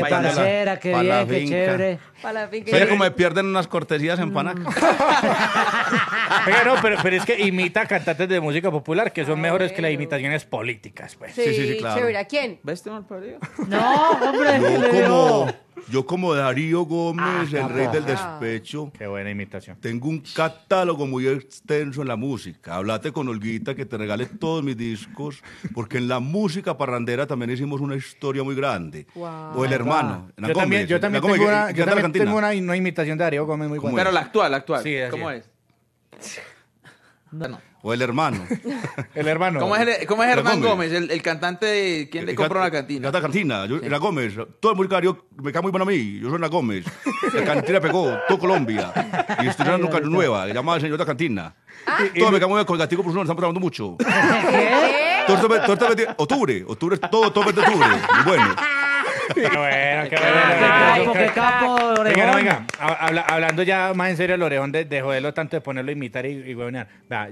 qué bien, chévere. Para como me pierden unas cortesías en mm. Panaca pero, pero es que imita cantantes de música popular que son mejores que las imitaciones políticas, pues. Sí, sí, sí, claro. ¿A quién? ¿Ves mal No, hombre. Yo como, yo como Darío Gómez, el rey del despecho. Qué buena imitación. Tengo un catálogo muy extenso en la música. Hablate con Olguita que te regale todos mis discos, porque en la música parrandera también hicimos una historia muy grande. O el hermano. Yo también, tengo, una, imitación de Darío Gómez muy buena. Pero la actual, la actual. Sí, ¿Cómo es? O el hermano. el hermano. ¿Cómo es, el, cómo Hernán Gómez, el, cantante quién le compró la cantina? La cantina, yo, la Gómez. Todo el mundo yo, me cae muy bueno a mí. Yo soy la Gómez. La cantina pegó, todo Colombia. Y estoy dando una nueva, que de la Cantina. Todo me cae muy bien con el castigo, por eso no estamos trabajando mucho. ¿Qué? Todo, todo, todo, octubre, octubre, todo, todo, octubre. Muy bueno bueno, qué bueno. capo, hablando ya más en serio, el orejón de, joderlo tanto de ponerlo a imitar y, y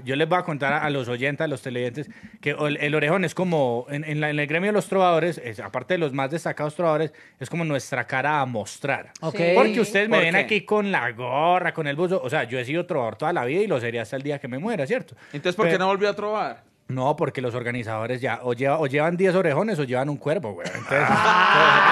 yo les voy a contar a, los oyentes, a los televidentes, que el, orejón es como, en, el gremio de los trovadores, aparte de los más destacados trovadores, es como nuestra cara a mostrar. Porque ustedes me ven aquí con la gorra, con el buzo. O sea, yo he sido trovador toda la vida y lo sería hasta el día que me muera, ¿cierto? Entonces, ¿por qué no volvió a trovar? No, porque los organizadores ya o, lleva, o llevan 10 orejones o llevan un cuervo, güey. Ah.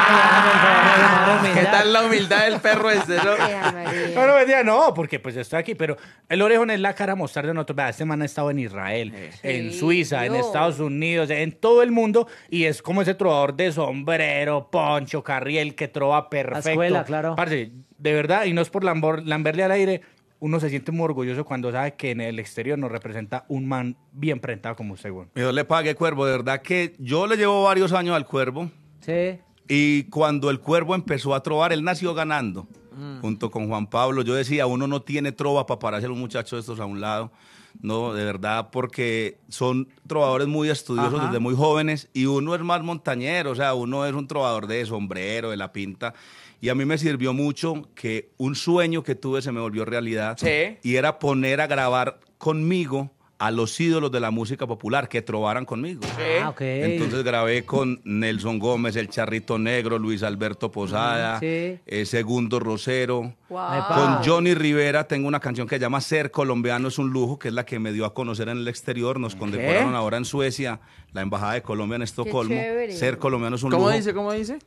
Ah. ¿Qué tal la humildad del perro ese, no? no, no, porque pues estoy aquí, pero el orejón es la cara mostrar de nosotros. Vea, este man ha estado en Israel, eh, en Suiza, en Estados Unidos, en todo el mundo, y es como ese trovador de sombrero, poncho, carriel, que trova perfecto. claro. Parce, de verdad, y no es por lamberle al aire, uno se siente muy orgulloso cuando sabe que en el exterior nos representa un man bien presentado como usted, bueno. Yo le pague, Cuervo. De verdad que yo le llevo varios años al Cuervo. Sí. Y cuando el Cuervo empezó a trobar, él nació ganando. Mm. Junto con Juan Pablo, yo decía, uno no tiene trova para pararse a un muchacho de estos a un lado. No, de verdad, porque son trovadores muy estudiosos desde muy jóvenes y uno es más montañero, o sea, uno es un trovador de sombrero, de la pinta. Y a mí me sirvió mucho que un sueño que tuve se me volvió realidad. Y era poner a grabar conmigo a los ídolos de la música popular que trobaran conmigo. Sí. Ah, Entonces grabé con Nelson Gómez, El Charrito Negro, Luis Alberto Posada, sí. Eh, Segundo Rosero. Con Johnny Rivera tengo una canción que se llama Ser Colombiano es un lujo, que es la que me dio a conocer en el exterior. Nos condecoraron ahora en Suecia, la Embajada de Colombia en Estocolmo. Ser Colombiano es un lujo. ¿Cómo dice? ¿Cómo dice?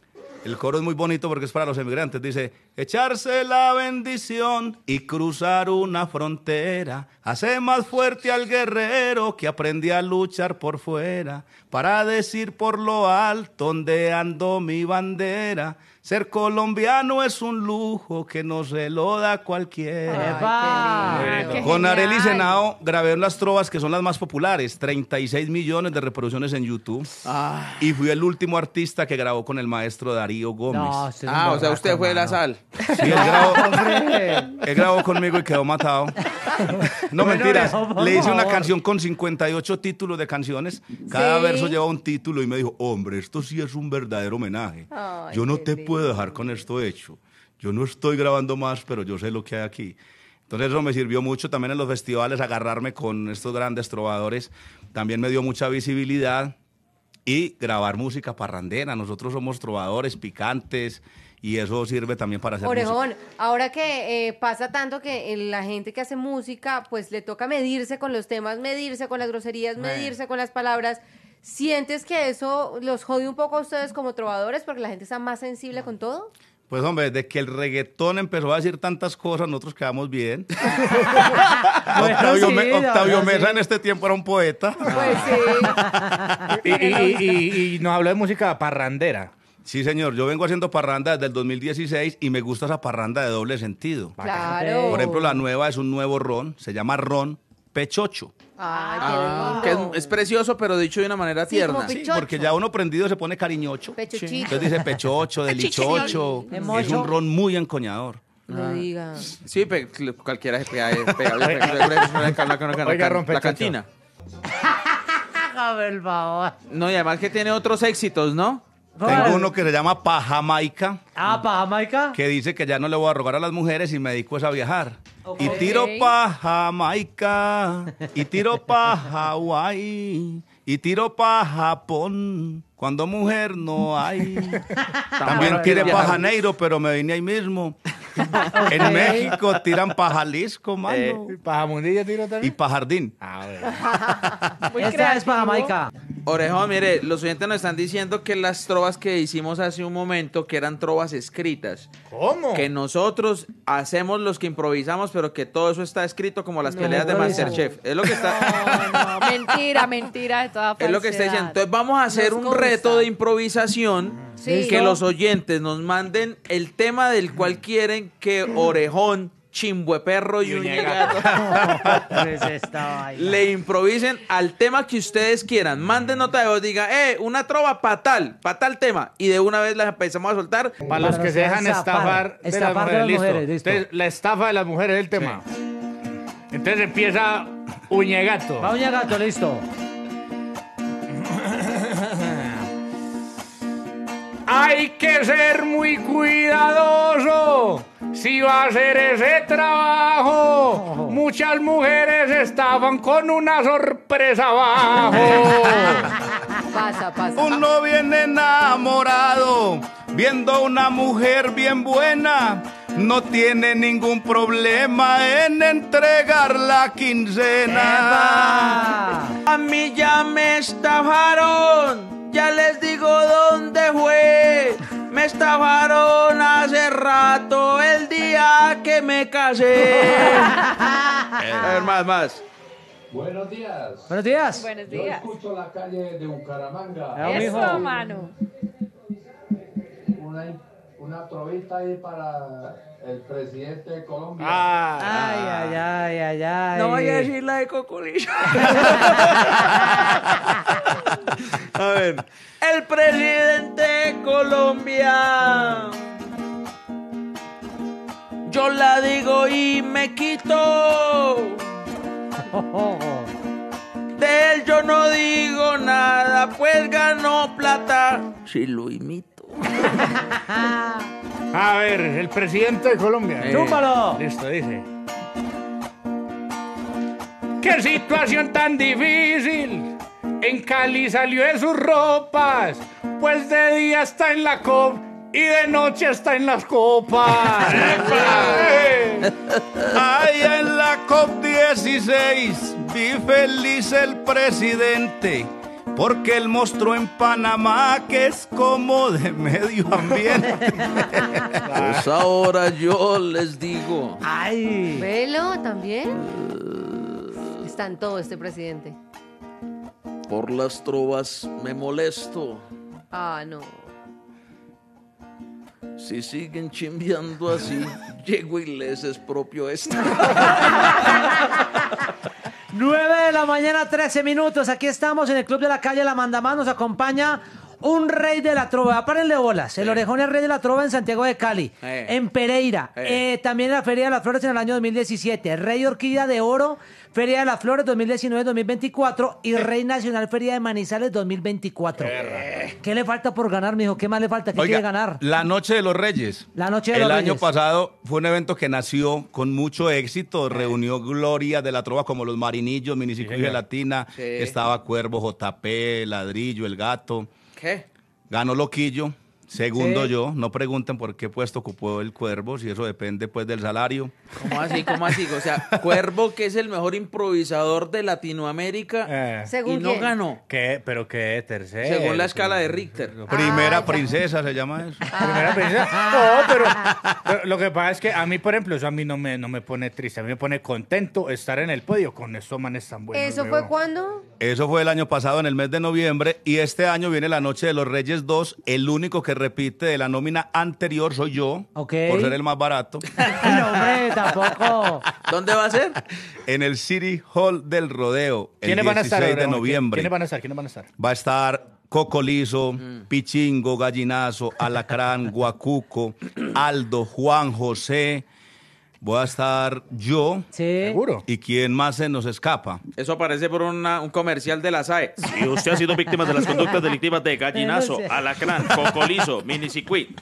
El coro es muy bonito porque es para los emigrantes. Dice, echarse la bendición y cruzar una frontera hace más fuerte al guerrero que aprendí a luchar por fuera para decir por lo alto donde andó mi bandera. Ser colombiano es un lujo que nos se lo da cualquiera. Con Arely Senao grabé las trovas que son las más populares, 36 millones de reproducciones en YouTube. Ah. Y fui el último artista que grabó con el maestro Darío Gómez. ah, o sea, usted fue de la sal. Sí, él grabó, él grabó conmigo y quedó matado. no, mentiras. le hice una canción con 58 títulos de canciones. Cada verso lleva un título y me dijo, hombre, esto sí es un verdadero homenaje. Yo no te de dejar con esto hecho. Yo no estoy grabando más, pero yo sé lo que hay aquí. Entonces eso me sirvió mucho también en los festivales, agarrarme con estos grandes trovadores. También me dio mucha visibilidad y grabar música parrandera. Nosotros somos trovadores picantes y eso sirve también para hacer Orejón, ahora que eh, pasa tanto que eh, la gente que hace música, pues le toca medirse con los temas, medirse con las groserías, medirse con las palabras, ¿Sientes que eso los jode un poco a ustedes como trovadores porque la gente está más sensible con todo? Pues hombre, desde que el reggaetón empezó a decir tantas cosas, nosotros quedamos bien. Octavio, Mesa en este tiempo era un poeta. Pues sí. y, nos habló de música parrandera. Sí, señor, yo vengo haciendo parranda desde el 2016 y me gusta esa parranda de doble sentido. Por ejemplo, la nueva es un nuevo ron, se llama Ron, pechocho. ah, que es, precioso, pero dicho de una manera tierna. Sí, porque ya uno prendido se pone cariñocho. Pechochito. Entonces dice pechocho, delichocho. es un ron muy encoñador. No ah. Sí, pe, cualquiera se pega. la cantina. No, y además que tiene otros éxitos, ¿no? Tengo uno que se llama Pajamaica. Ah, Pajamaica. Que dice que ya no le voy a rogar a las mujeres y me dedico a viajar. Y tiro Pajamaica y tiro pa' Hawaii, y tiro para Japón, cuando mujer no hay. También tiré Pajaneiro pero me vine ahí mismo. En México tiran Pajalisco Jalisco, mano. ¿Y eh, tiro también? Y Pajardín Jardín. Ah, Esta es Pajamaica Orejón, mire, los oyentes nos están diciendo que las trovas que hicimos hace un momento, que eran trovas escritas. ¿Cómo? Que nosotros hacemos los que improvisamos, pero que todo eso está escrito como las peleas de Masterchef. Es lo que está... mentira, mentira de toda falsedad. Es lo que está diciendo. Entonces vamos a hacer un reto de improvisación. Mm. Sí. Que los oyentes nos manden el tema del cual quieren que Orejón perro y ahí. Pues Le improvisen al tema que ustedes quieran. Manden nota de voz, diga, eh, una trova para tal, para tal tema. Y de una vez la empezamos a soltar. Para, los que se dejan estafar, la estafa de las mujeres es el tema. Entonces empieza uñegato. Va uñegato, listo. Hay que ser muy cuidadoso si va a hacer ese trabajo, muchas mujeres estaban con una sorpresa abajo. Uno viene enamorado, viendo una mujer bien buena. No tiene ningún problema en entregar la quincena. A mí ya me estafaron ya les digo dónde fue. Me estafaron hace rato el día que me casé. A ver, más, más. Buenos días. Buenos días. Buenos Yo días. escucho la calle de Bucaramanga. Eso, mano. Una, una trovita ahí para el presidente de Colombia. ay, ay, ay, ay, No voy a decir la de Coculicho. A ver. El presidente de Colombia. Yo la digo y me quito. De él yo no digo nada, pues ganó plata. Si lo imito. A ver, el presidente de Colombia. ¡Túmalo! Listo, dice. ¡Qué situación tan difícil! En Cali salió de sus ropas, pues de día está en la cop y de noche está en las copas. Ahí en la COP16 vi feliz el presidente. Porque el mostró en Panamá que es como de medio ambiente. pues ahora yo les digo. Ay. Velo también. Eh. Está en todo este presidente por las trovas me molesto. Ah, no. Si siguen chimbeando así, llego y les es propio esto. 9 de la mañana, 13 minutos. Aquí estamos en el Club de la Calle La Mandamás. Nos acompaña un rey de la trova. Párenle bolas. El orejón es rey de la trova en Santiago de Cali. Eh. En Pereira. Eh. Eh, también en la Feria de las Flores en el año 2017. Rey Orquídea de Oro Feria de las Flores 2019-2024 y eh. Rey Nacional Feria de Manizales 2024. ¿Qué le falta por ganar, mijo? ¿Qué más le falta? ¿Qué quiere ganar? La Noche de los Reyes. La Noche de los Reyes. El año pasado fue un evento que nació con mucho éxito, reunió gloria de la trova como los Marinillos, Miniciclillo de Latina, estaba Cuervo, JP, Ladrillo, El Gato. ¿Qué? Ganó Loquillo. Segundo yo, no pregunten por qué puesto ocupó el cuervo, si eso depende pues del salario. ¿Cómo así? ¿Cómo así? O sea, cuervo que es el mejor improvisador de Latinoamérica eh. y no ganó. ¿Qué? ¿Pero qué? ¿Tercero? Según la escala de Richter. Ah, Primera princesa se llama eso. Primera princesa. No, pero, lo que pasa es que a mí, por ejemplo, eso a mí no me, no me pone triste, a mí me pone contento estar en el podio con estos manes tan buenos. ¿Eso fue cuándo? Eso fue el año pasado, en el mes de noviembre, y este año viene La Noche de los Reyes 2. El único que repite de la nómina anterior soy yo, por ser el más barato. no, hombre, tampoco. ¿Dónde va a ser? En el City Hall del Rodeo, el van a estar, de noviembre. ¿Quiénes van a estar? ¿Quiénes van a estar? Va a estar Cocolizo, mm. Pichingo, Gallinazo, Alacrán, Guacuco, Aldo, Juan José voy a estar yo. Seguro. ¿Y quién más se nos escapa? Eso aparece por un comercial de la SAE. y usted ha sido víctima de las conductas delictivas de gallinazo, alacrán, cocolizo, minicicuí,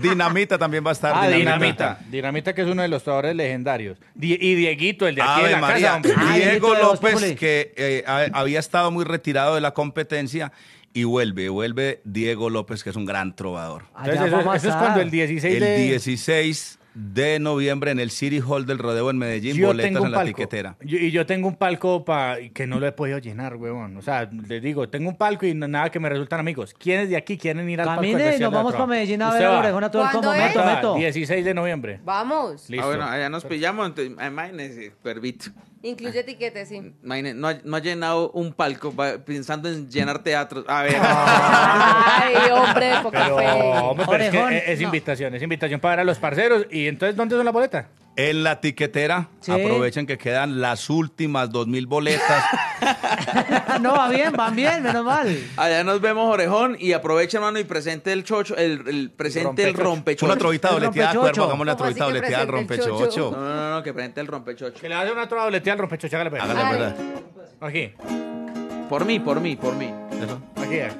Dinamita también va a estar. Ah, Dinamita. Dinamita. que es uno de los trovadores legendarios. y Dieguito, el de aquí de la casa, Diego López, que eh, había estado muy retirado de la competencia, y vuelve, vuelve Diego López, que es un gran trovador. eso, es cuando el 16 El 16 de noviembre en el City Hall del Rodeo en Medellín, boletas en la tiquetera. y yo tengo un palco que no lo he podido llenar, huevón. O sea, les digo, tengo un palco y nada que me resultan amigos. ¿Quiénes de aquí quieren ir al palco? Camine, nos vamos para Medellín a ver a todo como 16 de noviembre. Vamos. Listo. Ah, bueno, allá nos pillamos, imagínense, pervito. Incluye ah. etiquetes, sí. no, ha, llenado un palco pensando en llenar teatros. A ver. Ah. Ay, hombre, poca pero, es, es, invitación, es invitación para los parceros. ¿Y entonces dónde son las boletas? en la tiquetera. Aprovechen que quedan las últimas dos mil boletas. no, va bien, van bien, menos mal. Allá nos vemos, Orejón, y aprovechen, hermano, y presente el chocho, el, el presente el rompechocho. Una trovita dobleteada, cuerpo, hagamos la trovita dobleteada al rompechocho. No, no, no, que presente el rompechocho. Que le haga una trova dobleteada al rompechocho, hágale pues. pues aquí. Por mí, por mí, por mí. aquí. Eh.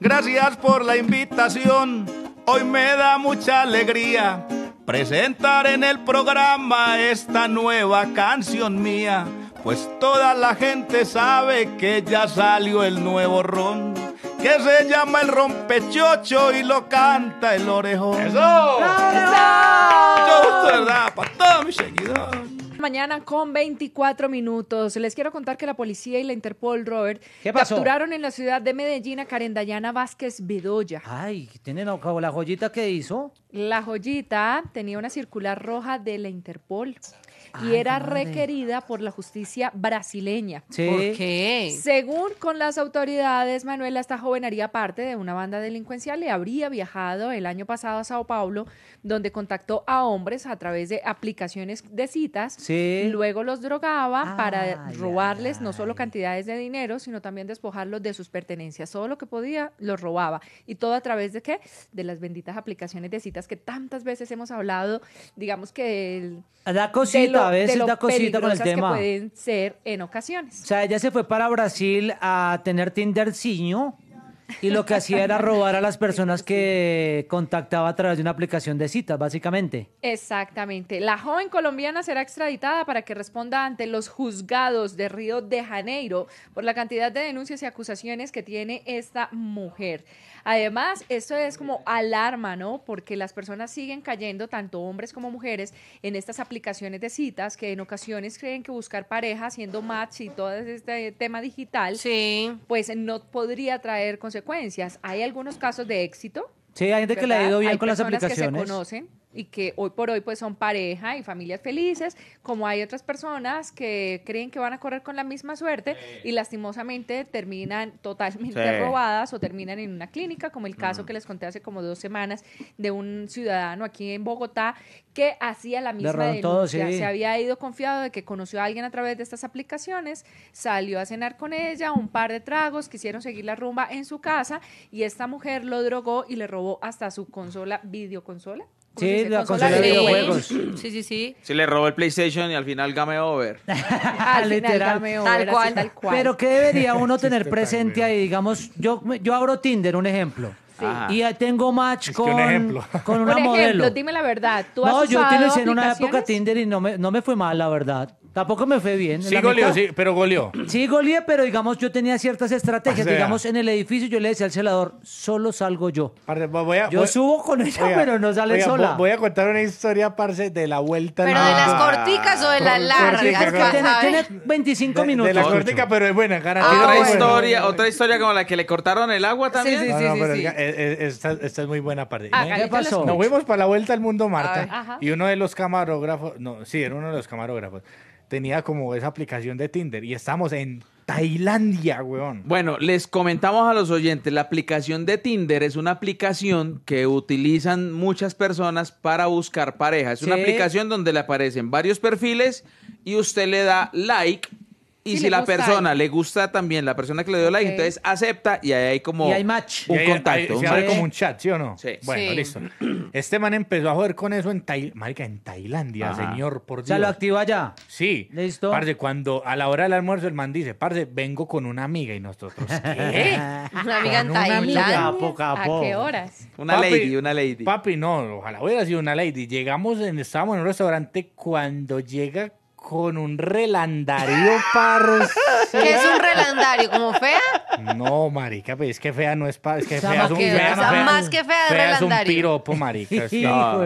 Gracias por la invitación. Hoy me da mucha alegría presentar en el programa esta nueva canción mía, pues toda la gente sabe que ya salió el nuevo ron, que se llama el rompechocho y lo canta el orejón. ¡Eso! ¡Eso! ¿verdad? Para todos mis seguidores mañana con 24 minutos. Les quiero contar que la policía y la Interpol, Robert, capturaron en la ciudad de Medellín a Karen Dayana Vázquez Bedoya. Ay, ¿tienen la joyita que hizo? La joyita tenía una circular roja de la Interpol y era requerida por la justicia brasileña. ¿Por qué? Según con las autoridades, Manuela, esta joven haría parte de una banda delincuencial y habría viajado el año pasado a Sao Paulo donde contactó a hombres a través de aplicaciones de citas, sí. luego los drogaba para robarles no solo cantidades de dinero, sino también despojarlos de sus pertenencias. Todo lo que podía los robaba. Y todo a través de qué? De las benditas aplicaciones de citas que tantas veces hemos hablado, digamos que... da cosita, a veces da cosita con el tema. pueden ser en ocasiones. O sea, ella se fue para Brasil a tener Tinderciño y lo que hacía era robar a las personas que contactaba a través de una aplicación de citas, básicamente. Exactamente. La joven colombiana será extraditada para que responda ante los juzgados de Río de Janeiro por la cantidad de denuncias y acusaciones que tiene esta mujer. Además, esto es como alarma, ¿no? Porque las personas siguen cayendo, tanto hombres como mujeres, en estas aplicaciones de citas que en ocasiones creen que buscar pareja haciendo match y todo este tema digital, sí. pues no podría traer consecuencias. Hay algunos casos de éxito. Sí, hay gente que le ha ido bien con las aplicaciones. Que se conocen y que hoy por hoy pues son pareja y familias felices, como hay otras personas que creen que van a correr con la misma suerte y lastimosamente terminan totalmente robadas o terminan en una clínica, como el caso mm. que les conté hace como dos semanas de un ciudadano aquí en Bogotá que hacía la misma denuncia, se había ido confiado de que conoció a alguien a través de estas aplicaciones, salió a cenar con ella, un par de tragos, quisieron seguir la rumba en su casa y esta mujer lo drogó y le robó hasta su consola, videoconsola Sí, la consola de videojuegos. Sí, sí, sí. Se le robó el PlayStation y al final game over. al Literal. game over, tal, cual, tal cual. Pero ¿qué debería uno tener presente ahí? Digamos, yo, yo abro Tinder, un ejemplo. Sí. Y ahí tengo match es con, un ejemplo. con una ejemplo, dime la verdad. ¿tú no, yo utilicé en una época Tinder y no me, no me fue mal, la verdad. Tampoco me fue bien. Sí, goleó, sí, pero goleó. Sí, goleé, pero digamos, yo tenía ciertas estrategias. digamos, en el edificio yo le decía al celador, solo salgo yo. yo subo con ella, pero no sale sola. Voy a contar una historia, parce, de la vuelta. ¿Pero de las corticas o de las largas? tiene, 25 minutos. De las corticas, pero es buena. Ah, otra, historia, otra historia como la que le cortaron el agua también. Sí, sí, sí. E-, e-, esta, es muy buena, parte. Ah, ¿Qué pasó? Nos fuimos para la vuelta al mundo, Marta. Y uno de los camarógrafos, no, sí, era uno de los camarógrafos tenía como esa aplicación de Tinder y estamos en Tailandia, weón. Bueno, les comentamos a los oyentes, la aplicación de Tinder es una aplicación que utilizan muchas personas para buscar pareja. Es una aplicación donde le aparecen varios perfiles y usted le da like y si, la persona le gusta también la persona que le dio like, entonces acepta y ahí hay como un contacto. se abre como un chat, ¿sí o no? Sí. Bueno, listo. Este man empezó a joder con eso en, Tailandia. Marica, en Tailandia, señor, por Dios. ¿Ya lo activó allá? Sí. ¿Listo? Parce, cuando a la hora del almuerzo el man dice, parce, vengo con una amiga y nosotros, ¿qué? ¿Una amiga en Tailandia? a, qué horas? Una lady, una lady. Papi, no, ojalá hubiera sido una lady. Llegamos, estábamos en un restaurante cuando llega con un relandario, parce. ¿Qué es un relandario? ¿Como fea? No, marica, pues, es que fea no es es que fea es un fea, más que fea, de relandario. es un piropo, marica.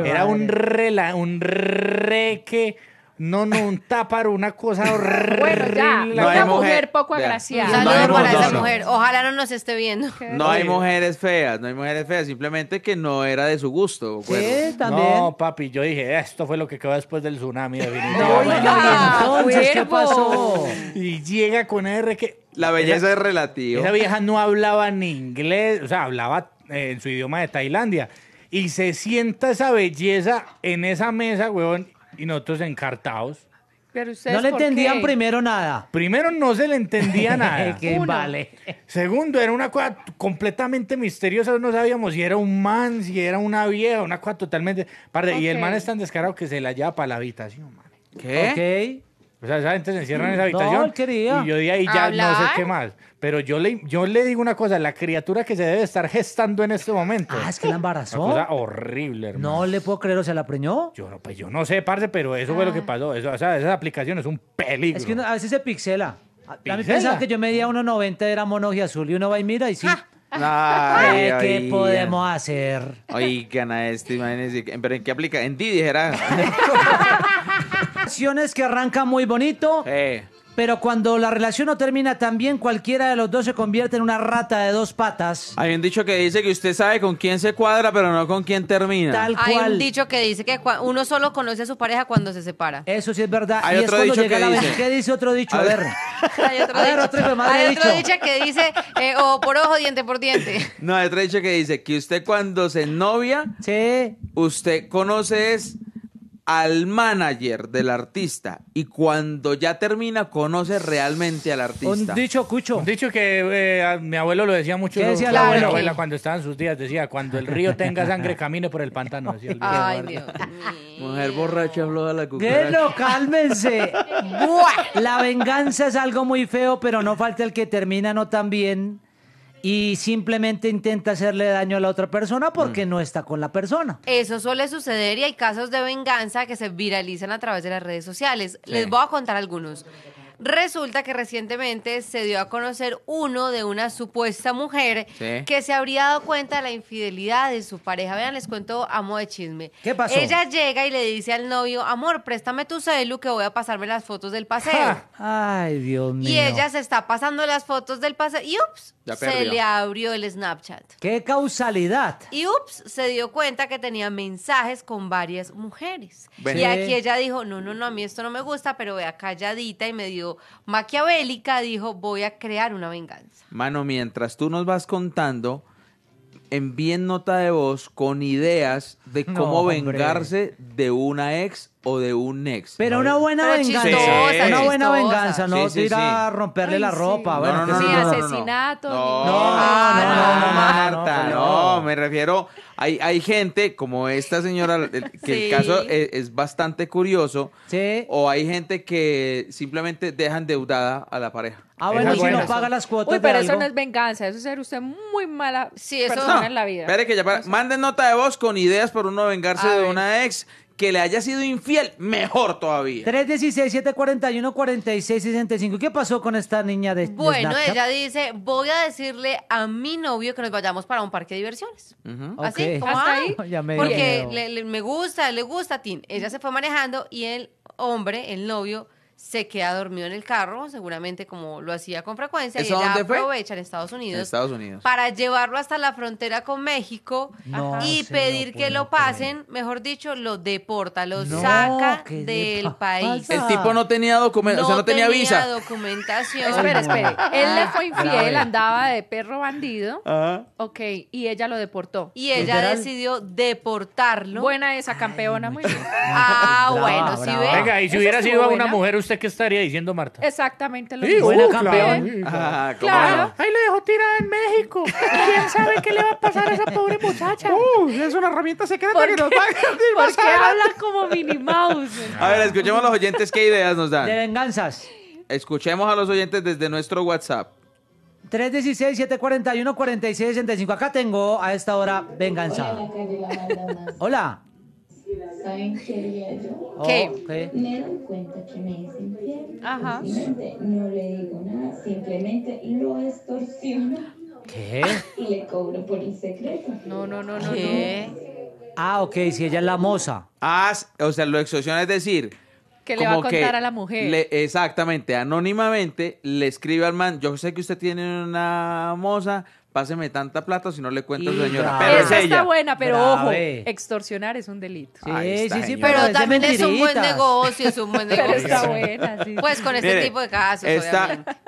era un rela, un re que no, no, un tapar, una cosa horrible. una mujer, poco agraciada. Un para esa mujer. Ojalá no nos esté viendo. No hay mujeres feas, no hay mujeres feas. Simplemente que no era de su gusto. Sí, también. No, papi, yo dije, esto fue lo que quedó después del tsunami, definitivamente. ¿qué pasó? Y llega con R que... La belleza es relativa. Esa vieja no hablaba ni inglés, o sea, hablaba eh, en su idioma de Tailandia. Y se sienta esa belleza en esa mesa, weón, y nosotros encartados. Pero no le entendían primero nada. Primero no se le entendía nada. que vale. Segundo, era una cosa completamente misteriosa. No sabíamos si era un man, si era una vieja, una cosa totalmente. Y el man es tan descarado que se la lleva para la habitación, man. ¿Qué? Ok. O sea, esa gente se encierra en esa habitación. Y yo de ahí ya no sé qué más. Pero yo le, yo le digo una cosa, la criatura que se debe estar gestando en este momento. Ah, es que la embarazó. Una cosa horrible, hermano. No le puedo creer, o sea, la preñó. Yo no, pues, yo no sé, parce, pero eso fue lo que ah. pasó. Eso, o sea, esas un peligro. Es que a veces se pixela. A mí pensaba que yo medía 1.90, era mono y azul, y uno va y mira y sí. Ah. ¿Qué podemos hacer? Oigan a esto, imagínense. ¿Pero en qué aplica? En ti dijera. relaciones que arranca muy bonito. Pero cuando la relación no termina tan bien, cualquiera de los dos se convierte en una rata de dos patas. Hay un dicho que dice que usted sabe con quién se cuadra, pero no con quién termina. Tal cual. Hay un dicho que dice que uno solo conoce a su pareja cuando se separa. Eso sí es verdad. Hay otro dicho que dice- ¿Qué dice otro dicho? A ver. Hay otro, dicho, hay otro dicho. que dice eh, ojo por ojo, diente por diente. No, hay otro dicho que dice que usted cuando se novia, Sí. usted conoce es al manager del artista y cuando ya termina conoce realmente al artista. Un dicho cucho. Un dicho que eh, mi abuelo lo decía mucho. cuando estaban sus días decía, cuando el río tenga sangre camine por el pantano. Ay, Dios Mujer borracha habló de la cucaracha. no cálmense. La venganza es algo muy feo, pero no falta el que termina no tan bien y simplemente intenta hacerle daño a la otra persona porque mm. no está con la persona. Eso suele suceder y hay casos de venganza que se viralizan a través de las redes sociales. Les voy a contar algunos. Resulta que recientemente se dio a conocer uno de una supuesta mujer que se habría dado cuenta de la infidelidad de su pareja. Vean, les cuento amo de chisme. ¿Qué pasó? Ella llega y le dice al novio, amor, préstame tu celu que voy a pasarme las fotos del paseo. Ay, Dios mío. Y ella se está pasando las fotos del paseo y ups, se le abrió el Snapchat. ¡Qué causalidad! Y ups, se dio cuenta que tenía mensajes con varias mujeres. Y aquí ella dijo, no, no, no, a mí esto no me gusta, pero vea calladita y medio maquiavélica, dijo, voy a crear una venganza. Mano, mientras tú nos vas contando, envíen nota de voz con ideas de cómo vengarse de una ex o de un ex. Pero una buena venganza. Chistosa, una buena venganza, no ir a romperle la ropa. Bueno, no, no, sí, asesinato. No, no, no, Marta, no, me refiero. Hay, hay gente como esta señora, que el caso e, es, bastante curioso. O hay gente que simplemente deja endeudada a la pareja. Ah, bueno, si no paga las cuotas. Uy, pero eso no es venganza, eso es ser usted muy mala sí, eso persona en la vida. Espere que ya para. Manden nota de voz con ideas para uno vengarse de una ex que le haya sido infiel, mejor todavía. 316-741-4665. ¿Qué pasó con esta niña de Bueno, ella dice, voy a decirle a mi novio que nos vayamos para un parque de diversiones. Así, como Hasta ah, porque me gusta, le gusta a Tim. Ella se fue manejando y el hombre, el novio, se queda dormido en el carro, seguramente como lo hacía con frecuencia, y ella aprovecha en Estados Unidos, para llevarlo hasta la frontera con México y pedir que pues lo pasen, mejor dicho, lo deporta, lo saca del país. El tipo no tenía documentos no tenía, visa. documentación. espera, espera. Él le fue infiel, andaba de perro bandido. Ah. Ok, y ella lo deportó. Y ella decidió deportarlo. Buena esa campeona, muy bien. Ah, bueno, si Venga, y si hubiera sido una mujer usted usted qué estaría diciendo, Marta? Exactamente lo Sí, mismo. Uh, Buena campeón. claro, Ahí lo dejó tirada en México. ¿Quién sabe qué le va a pasar a esa pobre muchacha? Uh, es una herramienta secreta ¿Por que nos va a más qué como Minnie Mouse? A ver, escuchemos a los oyentes qué ideas nos dan. De venganzas. Escuchemos a los oyentes desde nuestro WhatsApp. 316-741-4665. Acá tengo a esta hora venganza. Hola. ¿Saben qué día yo? Oh, ¿Qué? Me doy cuenta que me dicen infiel. Ajá. no le digo nada, simplemente lo extorsiona. ¿Qué? Y le cobro por el secreto. No, no, no, no. ¿Qué? Ah, ok, si ella es la moza. Ah, o sea, lo extorsiona es decir. Que le va a contar a la mujer. exactamente, anónimamente le escribe al man, yo sé que usted tiene una moza, páseme tanta plata si no le cuento, su señora. esa es está buena, pero ojo, extorsionar es un delito. Sí, sí, sí, pero, también es un buen negocio, es un buen negocio. está buena, sí. Pues con este tipo de casos,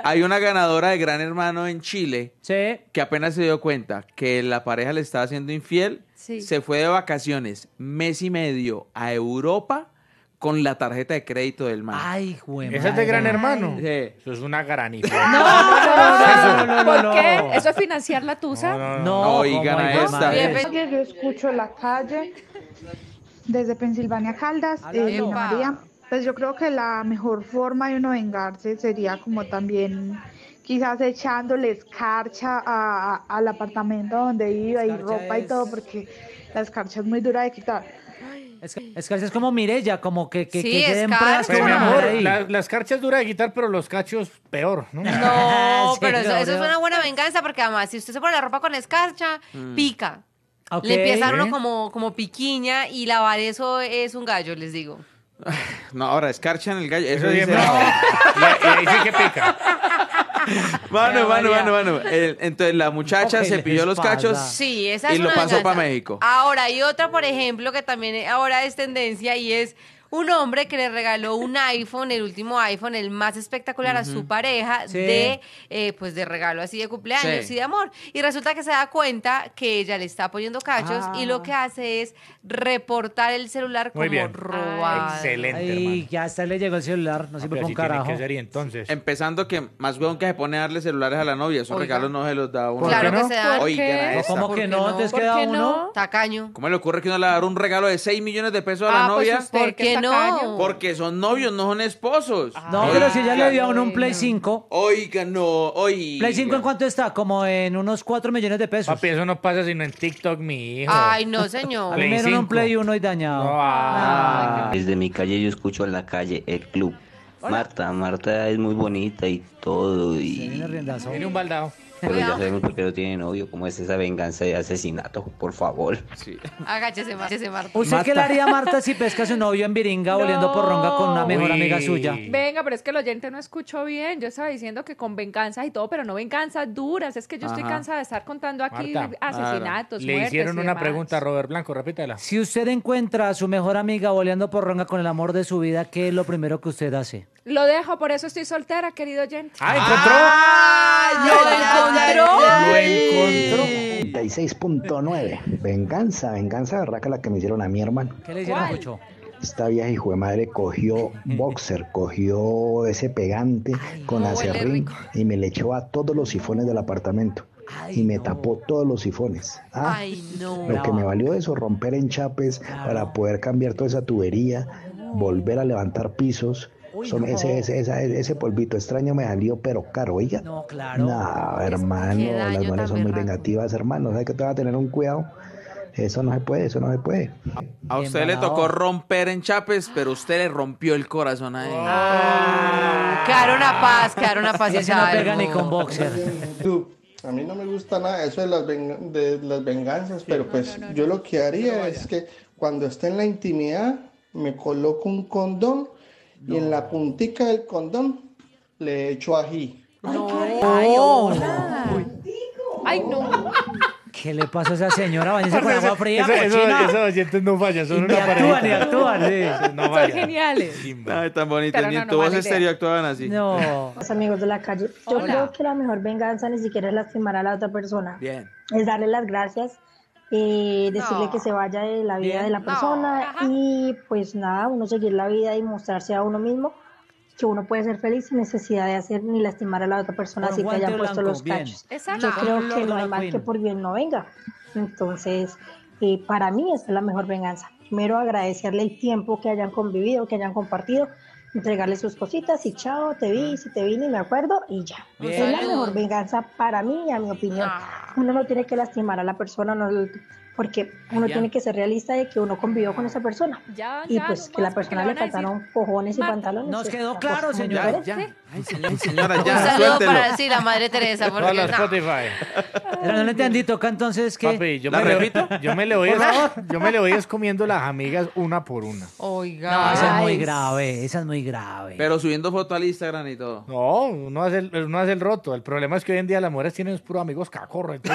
Hay una ganadora de Gran Hermano en Chile que apenas se dio cuenta que la pareja le estaba haciendo infiel, se fue de vacaciones mes y medio a Europa con la tarjeta de crédito del man. Ay, güey. ¿Ese es de gran hermano? Eso es una granita. No, no, ¿Por qué? ¿Eso es financiar la tusa? No, no, oigan esta. Yo escucho la calle desde Pensilvania Caldas, eh, María. Pues yo creo que la mejor forma de uno vengarse sería como también quizás echándole escarcha a, al apartamento donde iba y ropa y todo, porque la escarcha es muy dura de quitar Escarcha es como Mirella, como que, que, sí, que amor, la, escarcha dura de quitar, pero los cachos peor, ¿no? pero eso, es una buena venganza porque además, si usted se pone la ropa con escarcha, mm. pica. Le empieza uno como, como piquiña y lavar eso es un gallo, les digo. No, ahora escarchan el gallo. Eso dice. Le, sí que pica. Bueno, bueno, bueno mano. Entonces la muchacha se pilló los cachos sí, es y lo pasó para México. Ahora, hay otra, por ejemplo, que también ahora es tendencia y es un hombre que le regaló un iPhone, el último iPhone, el más espectacular a su pareja de, eh, pues de regalo así de cumpleaños y de amor. Y resulta que se da cuenta que ella le está poniendo cachos y lo ah. que hace es reportar el celular como robado. Excelente, Y ya hasta le llegó el celular, no ah, siempre con carajo. Que entonces? Empezando que más weón que se pone a darle celulares a la novia, esos regalos no se los da uno. Claro que se da. ¿Cómo que no? ¿Te queda uno? Tacaño. ¿Cómo le ocurre que uno le da un regalo de 6 millones de pesos a la ah, pues novia? Pues no? Porque son novios, no son esposos. Ah. No, pero si ya le dio en un Play 5. Oiga, no, hoy ¿Play 5 en cuánto está? Como en unos 4 millones de pesos. Papi, eso no pasa sino en TikTok, mi hijo. Ay, no, señor. A en un Play 1 y dañado. Ah. Desde mi calle yo escucho en la calle el club. Marta, Marta es muy bonita y todo. Y... Tiene un baldado. Pero ya sabemos por qué lo tienen odio, como es esa venganza de asesinato, por favor. Agáchese, Marta. ¿Usted qué le haría Marta si pesca a su novio en viringa volando por ronga con una mejor amiga suya? Venga, pero es que el oyente no escuchó bien. Yo estaba diciendo que con venganzas y todo, pero no venganzas duras. Es que yo estoy cansada de estar contando aquí asesinatos. Claro. Le hicieron una pregunta a Robert Blanco, repítela. Si usted encuentra a su mejor amiga por ronga con el amor de su vida, ¿qué es lo primero que usted hace? Lo dejo, por eso estoy soltera, querido oyente. ¡Ah, encontró! Lo encontró. 36.9. Venganza, venganza de raca la que me hicieron a mi hermano. ¿Qué le hicieron, Esta vieja hijo de madre cogió boxer, cogió ese pegante con acerrín y me le echó a todos los sifones del apartamento. y me tapó todos los sifones. Ah, lo que me valió eso, romper en chapes para poder cambiar toda esa tubería, volver a levantar pisos, ese, polvito extraño me salió, pero caro, ella No, claro. No, hermano, las mujeres son muy vengativas negativas, hermano. O que te vas a tener un cuidado. Eso no se puede, eso no se puede. A, usted le tocó romper en Chapes, pero usted le rompió el corazón a él. Ah, una paz, una paz. no pega ni con boxer. A mí no me gusta nada eso de las, venganzas, pero pues yo lo que haría es que cuando esté en la intimidad me coloco un condón y en la puntica del condón le echó ají. ay, hola. Ay, no. ¿Qué le pasa a esa señora? Váyanse con agua fría, eso, Eso, no fallan, son una actúan, y actúan, sí. No geniales. Ay, tan bonito. ni no, en tu voz estéreo actuaban así. No. Los amigos de la calle. Yo creo que la mejor venganza ni siquiera es lastimar a la otra persona. Bien. Es darle las gracias eh, decirle que se vaya de la vida de la persona y pues nada, uno seguir la vida y mostrarse a uno mismo que uno puede ser feliz sin necesidad de hacer ni lastimar a la otra persona así que hayan puesto los cachos. Yo creo que no hay mal que por bien no venga. Entonces, eh, para mí es la mejor venganza. Primero agradecerle el tiempo que hayan convivido, que hayan compartido entregarle sus cositas y chao, te vi, si te vi ni me acuerdo y ya. Es la mejor venganza para mí, a mi opinión. Ah. Uno no tiene que lastimar a la persona, no porque uno tiene que ser realista de que uno convivió con esa persona ya, y pues que la persona le faltaron cojones y pantalones. Nos pues, quedó pues, claro, señora. Un saludo para sí, la madre Teresa. Porque, Hola, Spotify. Pero no le entendí, toca entonces que... Papi, yo, me repito? yo me le voy, yo me le voy comiendo las amigas una por una. Oiga. esa es muy grave, esa es muy grave. Pero subiendo foto al Instagram y todo. No, uno hace el, uno hace el roto. El problema es que hoy en día las mujeres tienen puros amigos cacorro.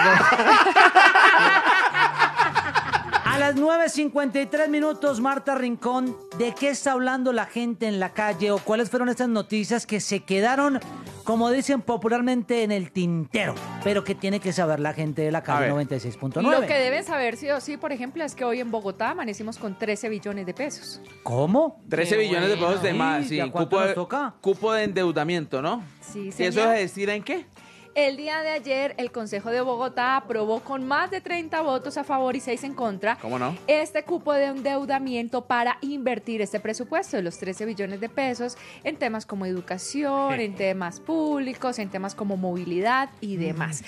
A las 9.53 minutos, Marta Rincón, ¿de qué está hablando la gente en la calle o cuáles fueron estas noticias que se quedaron, como dicen popularmente, en el tintero? Pero que tiene que saber la gente de la calle 96.9. Lo que deben saber sí o sí, por ejemplo, es que hoy en Bogotá amanecimos con 13 billones de pesos. ¿Cómo? 13 billones de pesos de más, ¿Y cupo, nos toca? cupo de endeudamiento, ¿no? Sí, sí. ¿Y ¿Eso es decir en qué? El día de ayer, el Consejo de Bogotá aprobó con más de 30 votos a favor y 6 en contra ¿Cómo no? este cupo de endeudamiento para invertir este presupuesto de los 13 billones de pesos en temas como educación, en temas públicos, en temas como movilidad y demás.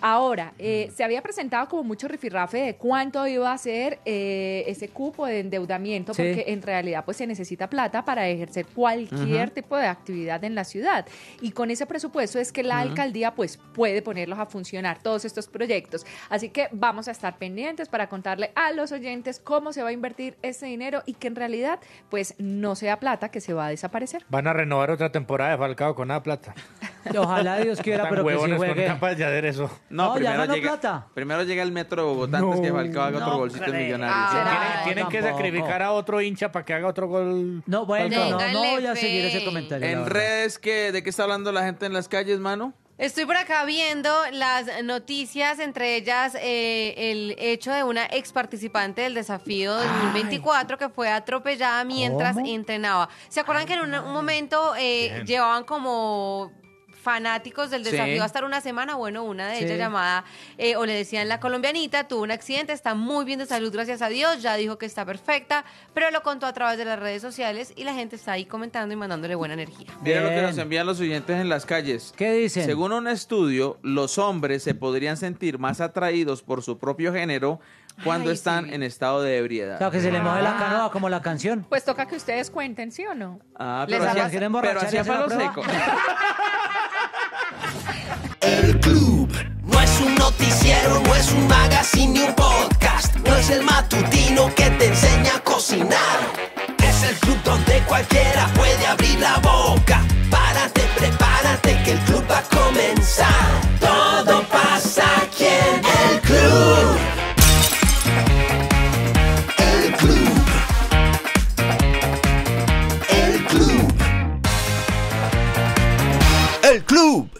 Ahora, eh, se había presentado como mucho rifirrafe de cuánto iba a ser eh, ese cupo de endeudamiento, porque en realidad pues se necesita plata para ejercer cualquier tipo de actividad en la ciudad. Y con ese presupuesto es que la alcaldía pues puede ponerlos a funcionar todos estos proyectos. Así que vamos a estar pendientes para contarle a los oyentes cómo se va a invertir ese dinero y que en realidad pues no sea plata que se va a desaparecer. Van a renovar otra temporada de Falcao con nada plata. Ojalá Dios quiera, pero que sí juegue. De eso. No, primero, llega, primero llega el Metro de Bogotá que Falcao haga otro golcito millonario. Ah, tienen, que sacrificar a otro hincha para que haga otro gol. No, bueno, no, no, voy a seguir ese comentario. En redes, que, ¿de qué está hablando la gente en las calles, mano? Estoy por acá viendo las noticias, entre ellas eh, el hecho de una ex participante del desafío 2024 que fue atropellada mientras entrenaba. ¿Se acuerdan que en un, momento eh, llevaban como fanáticos del desafío va a estar una semana. Bueno, una de ellas llamada, eh, o le decían la colombianita, tuvo un accidente, está muy bien de salud, gracias a Dios, ya dijo que está perfecta, pero lo contó a través de las redes sociales y la gente está ahí comentando y mandándole buena energía. Miren lo que nos envían los oyentes en las calles. ¿Qué dicen? Según un estudio, los hombres se podrían sentir más atraídos por su propio género cuando están en estado de ebriedad. O que se le ah. mueve la canoa como la canción. Pues toca que ustedes cuenten, ¿sí o no? Ah, pero hacía, pero hacia palo seco. El club no es un noticiero, no es un magazine ni un podcast. No es el matutino que te enseña a cocinar. Es el club donde cualquiera puede abrir la boca. Párate, prepárate que el club va a comenzar. Todo pasa aquí en el club. El Club.